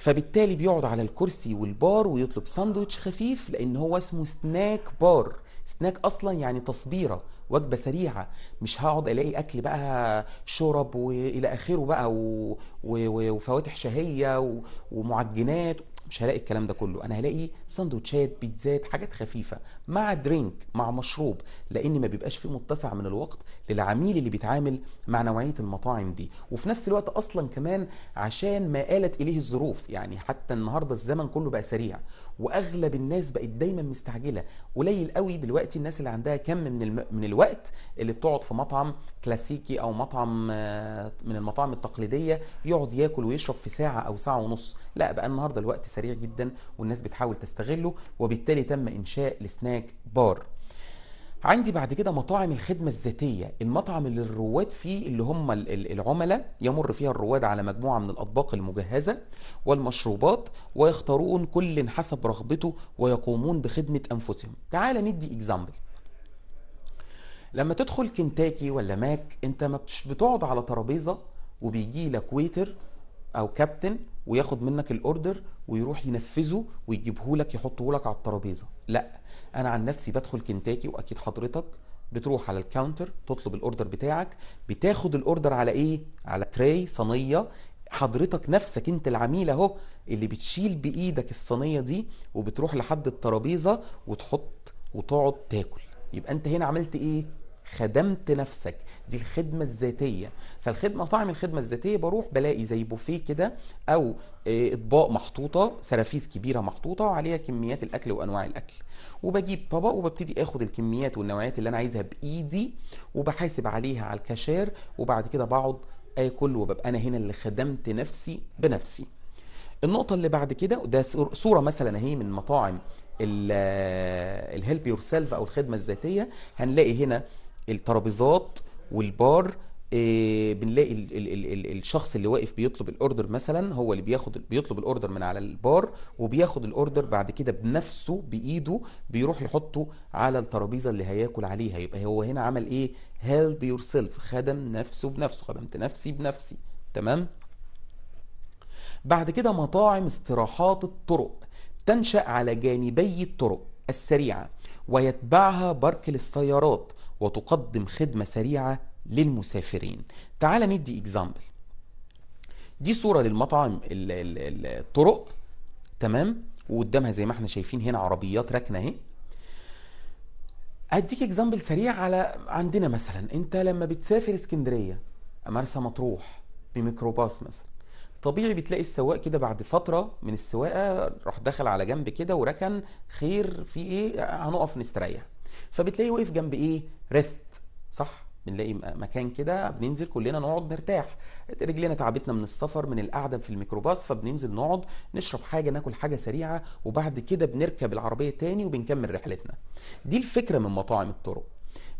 [SPEAKER 1] فبالتالي بيقعد على الكرسي والبار ويطلب ساندوتش خفيف لان هو اسمه سناك بار سناك اصلا يعني تصبيره وجبه سريعه مش هقعد الاقي اكل بقى شرب والى اخره بقى و... و... وفواتح شهيه و... ومعجنات مش هلاقي الكلام ده كله انا هلاقي سندوتشات بيتزات حاجات خفيفه مع درينك مع مشروب لان ما بيبقاش فيه متسع من الوقت للعميل اللي بيتعامل مع نوعيه المطاعم دي وفي نفس الوقت اصلا كمان عشان ما آلت اليه الظروف يعني حتى النهارده الزمن كله بقى سريع واغلب الناس بقت دايما مستعجله قليل قوي دلوقتي الناس اللي عندها كم من الم... من الوقت اللي بتقعد في مطعم كلاسيكي او مطعم آه، من المطاعم التقليديه يقعد ياكل ويشرب في ساعه او ساعه ونص لا بقى النهارده الوقت سريع جدا والناس بتحاول تستغله وبالتالي تم انشاء السناك بار عندي بعد كده مطاعم الخدمة الذاتية المطعم اللي الرواد فيه اللي هم العملاء يمر فيها الرواد على مجموعة من الأطباق المجهزة والمشروبات ويختارون كل حسب رغبته ويقومون بخدمة أنفسهم تعال ندي اكزامبل لما تدخل كنتاكي ولا ماك انت ما بتقعد على ترابيزة وبيجي لك ويتر او كابتن وياخد منك الاوردر ويروح ينفذه ويجيبه لك يحطه لك على الترابيزه لا انا عن نفسي بدخل كنتاكي واكيد حضرتك بتروح على الكاونتر تطلب الاوردر بتاعك بتاخد الاوردر على ايه على تراي صينيه حضرتك نفسك انت العميل اهو اللي بتشيل بايدك الصينيه دي وبتروح لحد الترابيزه وتحط وتقعد تاكل يبقى انت هنا عملت ايه خدمت نفسك دي الخدمة الذاتية فالخدمة طعم الخدمة الذاتية بروح بلاقي زي بوفيه كده أو آه، اطباق محطوطه سرافيس كبيره محطوطه وعليها كميات الاكل وانواع الاكل وبجيب طبق وببتدي اخد الكميات والنوعيات اللي انا عايزها بايدي وبحاسب عليها على الكاشير وبعد كده بقعد اكل وببقى انا هنا اللي خدمت نفسي بنفسي النقطه اللي بعد كده وده صوره مثلا اهي من مطاعم الهيلب يور سيلف او الخدمه الذاتيه هنلاقي هنا الترابيزات والبار إيه بنلاقي الـ الـ الـ الـ الشخص اللي واقف بيطلب الاوردر مثلا هو اللي بياخد بيطلب الاوردر من على البار وبياخد الاوردر بعد كده بنفسه بايده بيروح يحطه على الترابيزه اللي هياكل عليها يبقى هو هنا عمل ايه هيلب يور سيلف خدم نفسه بنفسه خدمت نفسي بنفسي تمام بعد كده مطاعم استراحات الطرق تنشا على جانبي الطرق السريعة ويتبعها برك للسيارات وتقدم خدمة سريعة للمسافرين تعال ندي اكزامبل دي صورة للمطعم الطرق تمام وقدامها زي ما احنا شايفين هنا عربيات راكنة اهي اديك اكزامبل سريع على عندنا مثلا انت لما بتسافر اسكندرية مرسى مطروح بميكروباص مثلا طبيعي بتلاقي السواق كده بعد فتره من السواقه راح دخل على جنب كده وركن خير في ايه هنقف نستريح فبتلاقيه وقف جنب ايه ريست صح بنلاقي مكان كده بننزل كلنا نقعد نرتاح رجلنا تعبتنا من السفر من القعده في الميكروباص فبننزل نقعد نشرب حاجه ناكل حاجه سريعه وبعد كده بنركب العربيه تاني وبنكمل رحلتنا دي الفكره من مطاعم الطرق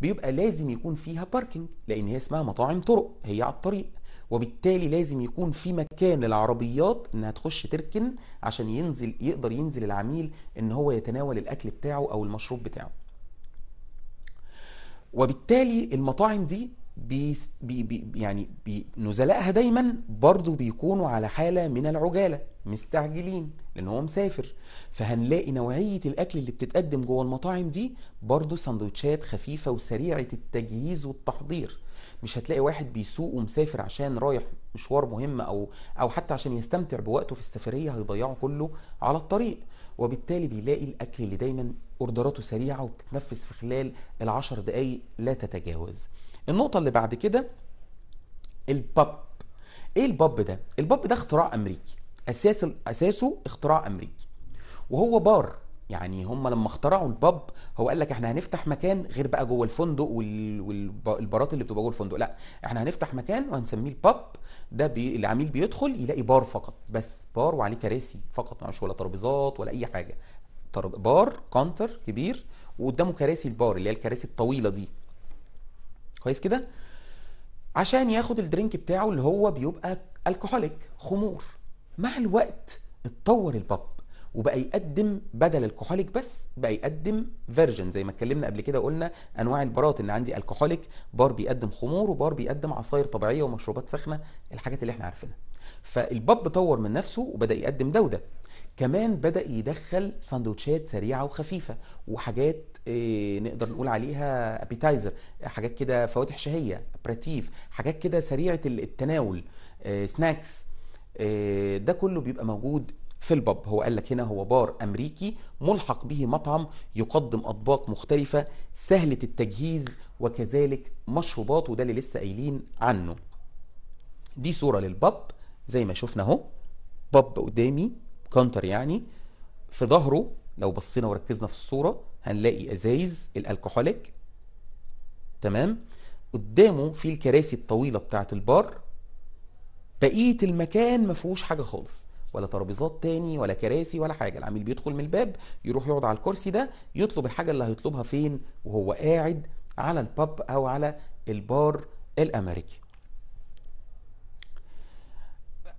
[SPEAKER 1] بيبقى لازم يكون فيها باركينج لان هي اسمها مطاعم طرق هي على الطريق وبالتالي لازم يكون في مكان للعربيات انها تخش تركن عشان ينزل يقدر ينزل العميل ان هو يتناول الاكل بتاعه او المشروب بتاعه وبالتالي المطاعم دي بي بي يعني بي نزلائها دايما برضو بيكونوا على حالة من العجالة مستعجلين لان هو مسافر فهنلاقي نوعية الاكل اللي بتتقدم جوه المطاعم دي برضو سندوتشات خفيفة وسريعة التجهيز والتحضير مش هتلاقي واحد بيسوق ومسافر عشان رايح مشوار مهم او او حتى عشان يستمتع بوقته في السفرية هيضيعه كله على الطريق وبالتالي بيلاقي الاكل اللي دايما اوردراته سريعه وبتتنفذ في خلال ال10 دقائق لا تتجاوز النقطه اللي بعد كده الباب ايه الباب ده الباب ده اختراع امريكي اساس اساسه اختراع امريكي وهو بار يعني هم لما اخترعوا الباب هو قال لك احنا هنفتح مكان غير بقى جوه الفندق والبارات اللي بتبقى جوه الفندق لا احنا هنفتح مكان وهنسميه الباب ده بي العميل بيدخل يلاقي بار فقط بس بار وعليه كراسي فقط معوش ولا ترابيزات ولا اي حاجه بار كونتر كبير وقدامه كراسي البار اللي هي الكراسي الطويله دي كويس كده عشان ياخد الدرينك بتاعه اللي هو بيبقى الكحوليك خمور مع الوقت اتطور الباب وبقى يقدم بدل الكحوليك بس بقى يقدم فيرجن زي ما اتكلمنا قبل كده قلنا انواع البارات ان عندي الكحوليك بار بيقدم خمور وبار بيقدم عصاير طبيعيه ومشروبات ساخنه الحاجات اللي احنا عارفينها فالباب طور من نفسه وبدا يقدم ده وده كمان بدأ يدخل سندوتشات سريعة وخفيفة وحاجات إيه نقدر نقول عليها ابيتايزر حاجات كده فواتح شهية براتيف حاجات كده سريعة التناول إيه سناكس إيه ده كله بيبقى موجود في الباب هو قال لك هنا هو بار امريكي ملحق به مطعم يقدم اطباق مختلفه سهله التجهيز وكذلك مشروبات وده اللي لسه قايلين عنه دي صوره للباب زي ما شفنا اهو باب قدامي كونتر يعني في ظهره لو بصينا وركزنا في الصورة هنلاقي ازايز الالكحوليك تمام قدامه في الكراسي الطويلة بتاعة البار بقية المكان ما فيهوش حاجة خالص ولا ترابيزات تاني ولا كراسي ولا حاجة العميل بيدخل من الباب يروح يقعد على الكرسي ده يطلب الحاجة اللي هيطلبها فين وهو قاعد على الباب أو على البار الأمريكي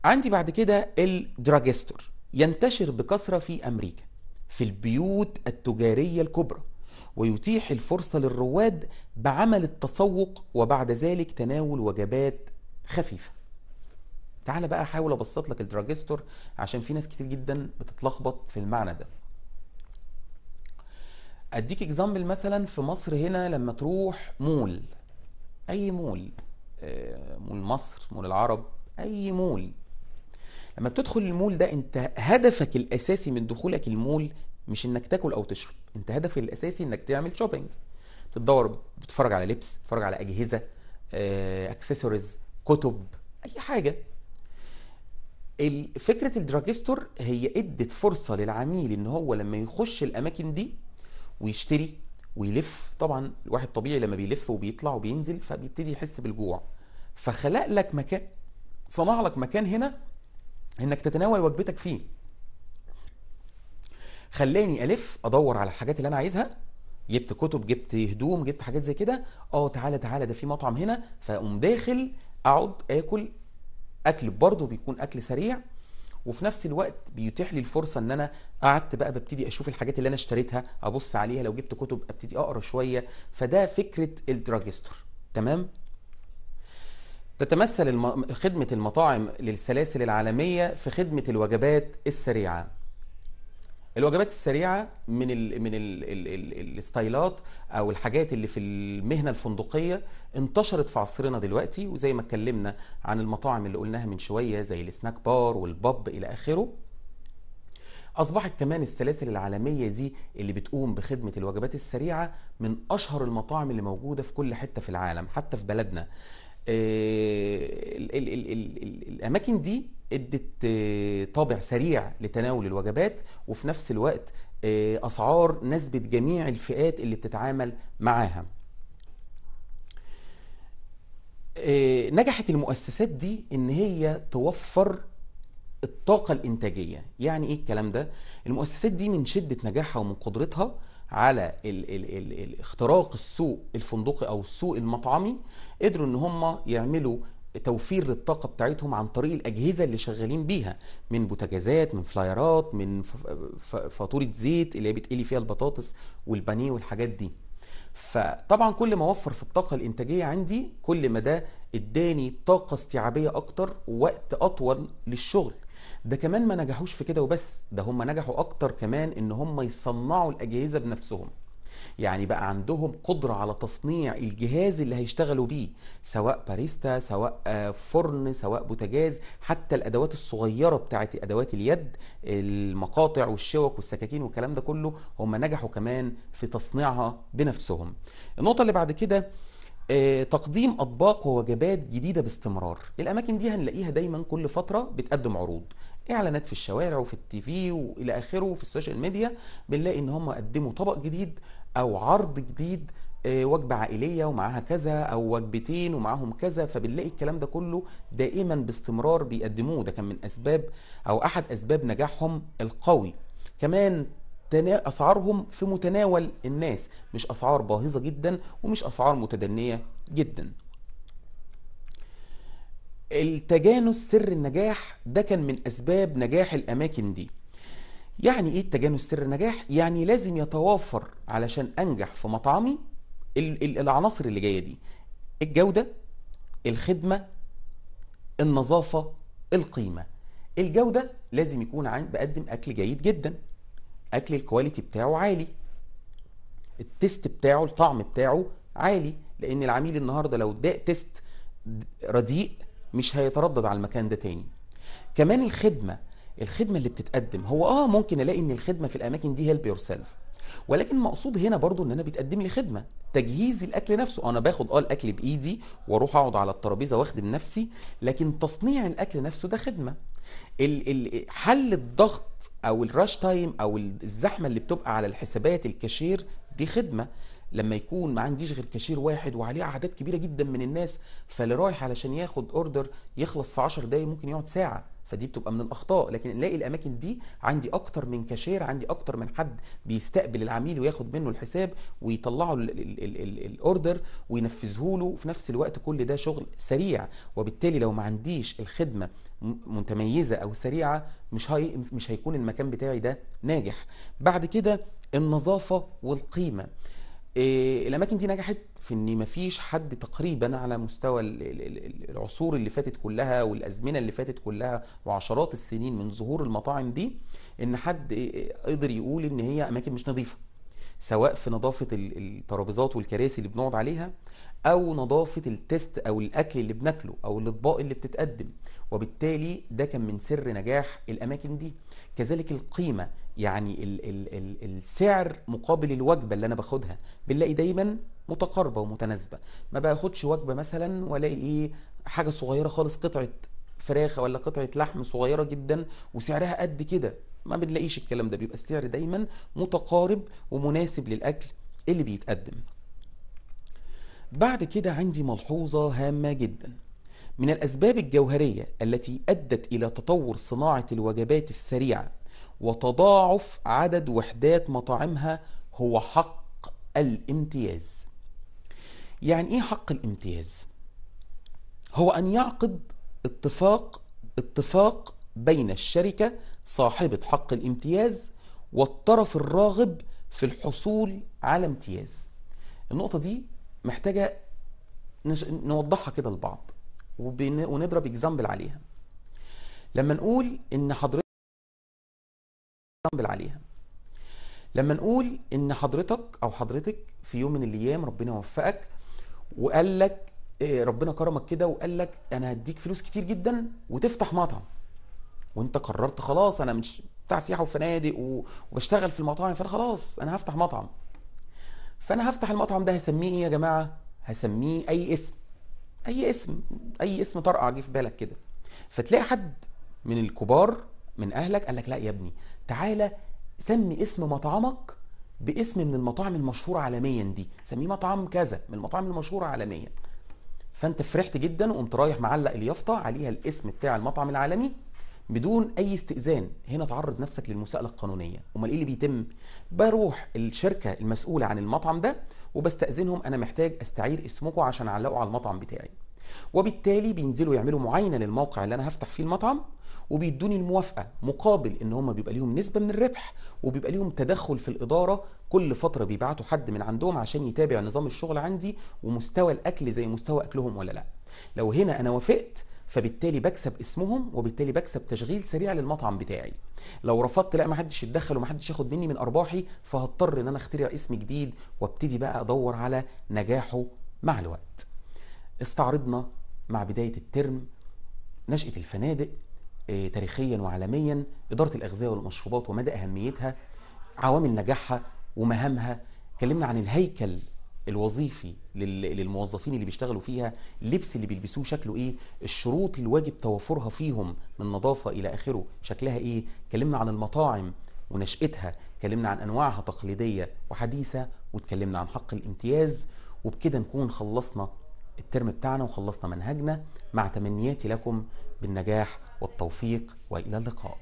[SPEAKER 1] عندي بعد كده الدراجستور ينتشر بكثرة في أمريكا في البيوت التجارية الكبرى ويتيح الفرصة للرواد بعمل التسوق وبعد ذلك تناول وجبات خفيفة تعال بقى احاول ابسط لك الدراجستور عشان في ناس كتير جدا بتتلخبط في المعنى ده اديك اكزامبل مثلا في مصر هنا لما تروح مول اي مول آه، مول مصر مول العرب اي مول لما بتدخل المول ده انت هدفك الاساسي من دخولك المول مش انك تاكل او تشرب انت هدفك الاساسي انك تعمل شوبينج بتدور بتتفرج على لبس بتتفرج على اجهزه اكسسوارز آه، كتب اي حاجه فكره الدراجستور هي ادت فرصه للعميل ان هو لما يخش الاماكن دي ويشتري ويلف طبعا الواحد طبيعي لما بيلف وبيطلع وبينزل فبيبتدي يحس بالجوع فخلق لك مكان صنع لك مكان هنا انك تتناول وجبتك فيه خلاني الف ادور على الحاجات اللي انا عايزها جبت كتب جبت هدوم جبت حاجات زي كده اه تعالى تعالى ده في مطعم هنا فاقوم داخل اقعد اكل اكل برضه بيكون اكل سريع وفي نفس الوقت بيتيح لي الفرصه ان انا قعدت بقى ببتدي اشوف الحاجات اللي انا اشتريتها ابص عليها لو جبت كتب ابتدي اقرا شويه فده فكره الدراجستور تمام تتمثل خدمة المطاعم للسلاسل العالمية في خدمة الوجبات السريعة الوجبات السريعة من الـ من الـ الـ الـ الستايلات أو الحاجات اللي في المهنة الفندقية انتشرت في عصرنا دلوقتي وزي ما اتكلمنا عن المطاعم اللي قلناها من شوية زي السناك بار والباب إلى آخره أصبحت كمان السلاسل العالمية دي اللي بتقوم بخدمة الوجبات السريعة من أشهر المطاعم اللي موجودة في كل حتة في العالم حتى في بلدنا آه، ال ال ال الاماكن دي ادت آه، طابع سريع لتناول الوجبات وفي نفس الوقت آه، اسعار نسبه جميع الفئات اللي بتتعامل معاها نجحت المؤسسات دي ان هي توفر الطاقة الإنتاجية يعني إيه الكلام ده؟ المؤسسات دي من شدة نجاحها ومن قدرتها على الـ الـ الـ ال اختراق السوق الفندقي او السوق المطعمي قدروا ان هم يعملوا توفير للطاقه بتاعتهم عن طريق الاجهزه اللي شغالين بيها من بوتاجازات من فلايرات من فاتوره زيت اللي هي بتقلي فيها البطاطس والبانيه والحاجات دي فطبعا كل ما اوفر في الطاقه الانتاجيه عندي كل ما ده اداني طاقه استيعابيه اكتر ووقت اطول للشغل ده كمان ما نجحوش في كده وبس ده هم نجحوا اكتر كمان ان هم يصنعوا الاجهزه بنفسهم يعني بقى عندهم قدرة على تصنيع الجهاز اللي هيشتغلوا بيه سواء باريستا سواء آه، فرن سواء بوتاجاز حتى الأدوات الصغيرة بتاعه أدوات اليد المقاطع والشوك والسكاكين والكلام ده كله هم نجحوا كمان في تصنيعها بنفسهم النقطة اللي بعد كده آه، تقديم اطباق ووجبات جديده باستمرار الاماكن دي هنلاقيها دايما كل فتره بتقدم عروض اعلانات في الشوارع وفي التي في والى اخره وفي السوشيال ميديا بنلاقي ان هم قدموا طبق جديد او عرض جديد آه، وجبة عائلية ومعاها كذا أو وجبتين ومعاهم كذا فبنلاقي الكلام ده كله دائما باستمرار بيقدموه ده كان من أسباب أو أحد أسباب نجاحهم القوي كمان أسعارهم في متناول الناس مش أسعار باهظة جدا ومش أسعار متدنية جدا التجانس سر النجاح ده كان من اسباب نجاح الاماكن دي يعني ايه التجانس سر النجاح يعني لازم يتوافر علشان انجح في مطعمي العناصر اللي جايه دي الجوده الخدمه النظافه القيمه الجوده لازم يكون عن بقدم اكل جيد جدا اكل الكواليتي بتاعه عالي التست بتاعه الطعم بتاعه عالي لان العميل النهارده لو داق تيست رديء مش هيتردد على المكان ده تاني كمان الخدمه الخدمه اللي بتتقدم هو اه ممكن الاقي ان الخدمه في الاماكن دي هيلب يور سيلف ولكن المقصود هنا برضو ان انا بيتقدم لي خدمه تجهيز الاكل نفسه انا باخد اه الاكل بايدي واروح اقعد على الترابيزه واخدم نفسي لكن تصنيع الاكل نفسه ده خدمه حل الضغط او الراش تايم او الزحمه اللي بتبقى على الحسابات الكاشير دي خدمه لما يكون ما عنديش غير كاشير واحد وعليه اعداد كبيره جدا من الناس فاللي رايح علشان ياخد اوردر يخلص في 10 دقايق ممكن يقعد ساعه فدي بتبقى من الاخطاء لكن نلاقي الاماكن دي عندي اكتر من كاشير عندي اكتر من حد بيستقبل العميل وياخد منه الحساب ويطلعه الاوردر وينفذه له في نفس الوقت كل ده شغل سريع وبالتالي لو ما عنديش الخدمه متميزه او سريعه مش هي مش هيكون المكان بتاعي ده ناجح بعد كده النظافه والقيمه إيه الاماكن دي نجحت في ان مفيش حد تقريبا على مستوى العصور اللي فاتت كلها والازمنه اللي فاتت كلها وعشرات السنين من ظهور المطاعم دي ان حد إيه، قدر يقول ان هي اماكن مش نظيفه سواء في نظافه الترابيزات والكراسي اللي بنقعد عليها او نظافه التست او الاكل اللي بناكله او الاطباق اللي بتتقدم وبالتالي ده كان من سر نجاح الاماكن دي كذلك القيمه يعني الـ الـ الـ السعر مقابل الوجبه اللي انا باخدها بنلاقي دايما متقاربه ومتناسبه ما باخدش وجبه مثلا والاقي ايه حاجه صغيره خالص قطعه فراخ ولا قطعه لحم صغيره جدا وسعرها قد كده ما بنلاقيش الكلام ده بيبقى السعر دايما متقارب ومناسب للاكل اللي بيتقدم بعد كده عندي ملحوظة هامة جدا من الأسباب الجوهرية التي أدت إلى تطور صناعة الوجبات السريعة وتضاعف عدد وحدات مطاعمها هو حق الامتياز يعني إيه حق الامتياز؟ هو أن يعقد اتفاق اتفاق بين الشركة صاحبة حق الامتياز والطرف الراغب في الحصول على امتياز النقطة دي محتاجه نش... نوضحها كده لبعض وبن... ونضرب اكزامبل عليها لما نقول ان حضرتك اكزامبل عليها لما نقول ان حضرتك او حضرتك في يوم من الايام ربنا وفقك وقال لك آه، ربنا كرمك كده وقال لك انا هديك فلوس كتير جدا وتفتح مطعم وانت قررت خلاص انا مش بتاع سياحه وفنادق وبشتغل في المطاعم فانا خلاص انا هفتح مطعم فانا هفتح المطعم ده هسميه ايه يا جماعه هسميه اي اسم اي اسم اي اسم طرقع جه في بالك كده فتلاقي حد من الكبار من اهلك قال لك لا يا ابني تعالى سمي اسم مطعمك باسم من المطاعم المشهوره عالميا دي سميه مطعم كذا من المطاعم المشهوره عالميا فانت فرحت جدا وقمت رايح معلق اليافطه عليها الاسم بتاع المطعم العالمي بدون اي استئذان هنا تعرض نفسك للمساءله القانونيه امال ايه اللي بيتم بروح الشركه المسؤوله عن المطعم ده وبستاذنهم انا محتاج استعير اسمكم عشان اعلقه على المطعم بتاعي وبالتالي بينزلوا يعملوا معاينه للموقع اللي انا هفتح فيه المطعم وبيدوني الموافقه مقابل ان هم بيبقى ليهم نسبه من الربح وبيبقى ليهم تدخل في الاداره كل فتره بيبعتوا حد من عندهم عشان يتابع نظام الشغل عندي ومستوى الاكل زي مستوى اكلهم ولا لا لو هنا انا وافقت فبالتالي بكسب اسمهم وبالتالي بكسب تشغيل سريع للمطعم بتاعي لو رفضت لا ما حدش يتدخل وما حدش ياخد مني من ارباحي فهضطر ان انا اخترع اسم جديد وابتدي بقى ادور على نجاحه مع الوقت استعرضنا مع بدايه الترم نشاه الفنادق آه، تاريخيا وعالميا اداره الاغذيه والمشروبات ومدى اهميتها عوامل نجاحها ومهامها اتكلمنا عن الهيكل الوظيفي للموظفين اللي بيشتغلوا فيها اللبس اللي بيلبسوه شكله ايه الشروط اللي واجب توفرها فيهم من نظافه الى اخره شكلها ايه اتكلمنا عن المطاعم ونشأتها اتكلمنا عن انواعها تقليديه وحديثه واتكلمنا عن حق الامتياز وبكده نكون خلصنا الترم بتاعنا وخلصنا منهجنا مع تمنياتي لكم بالنجاح والتوفيق والى اللقاء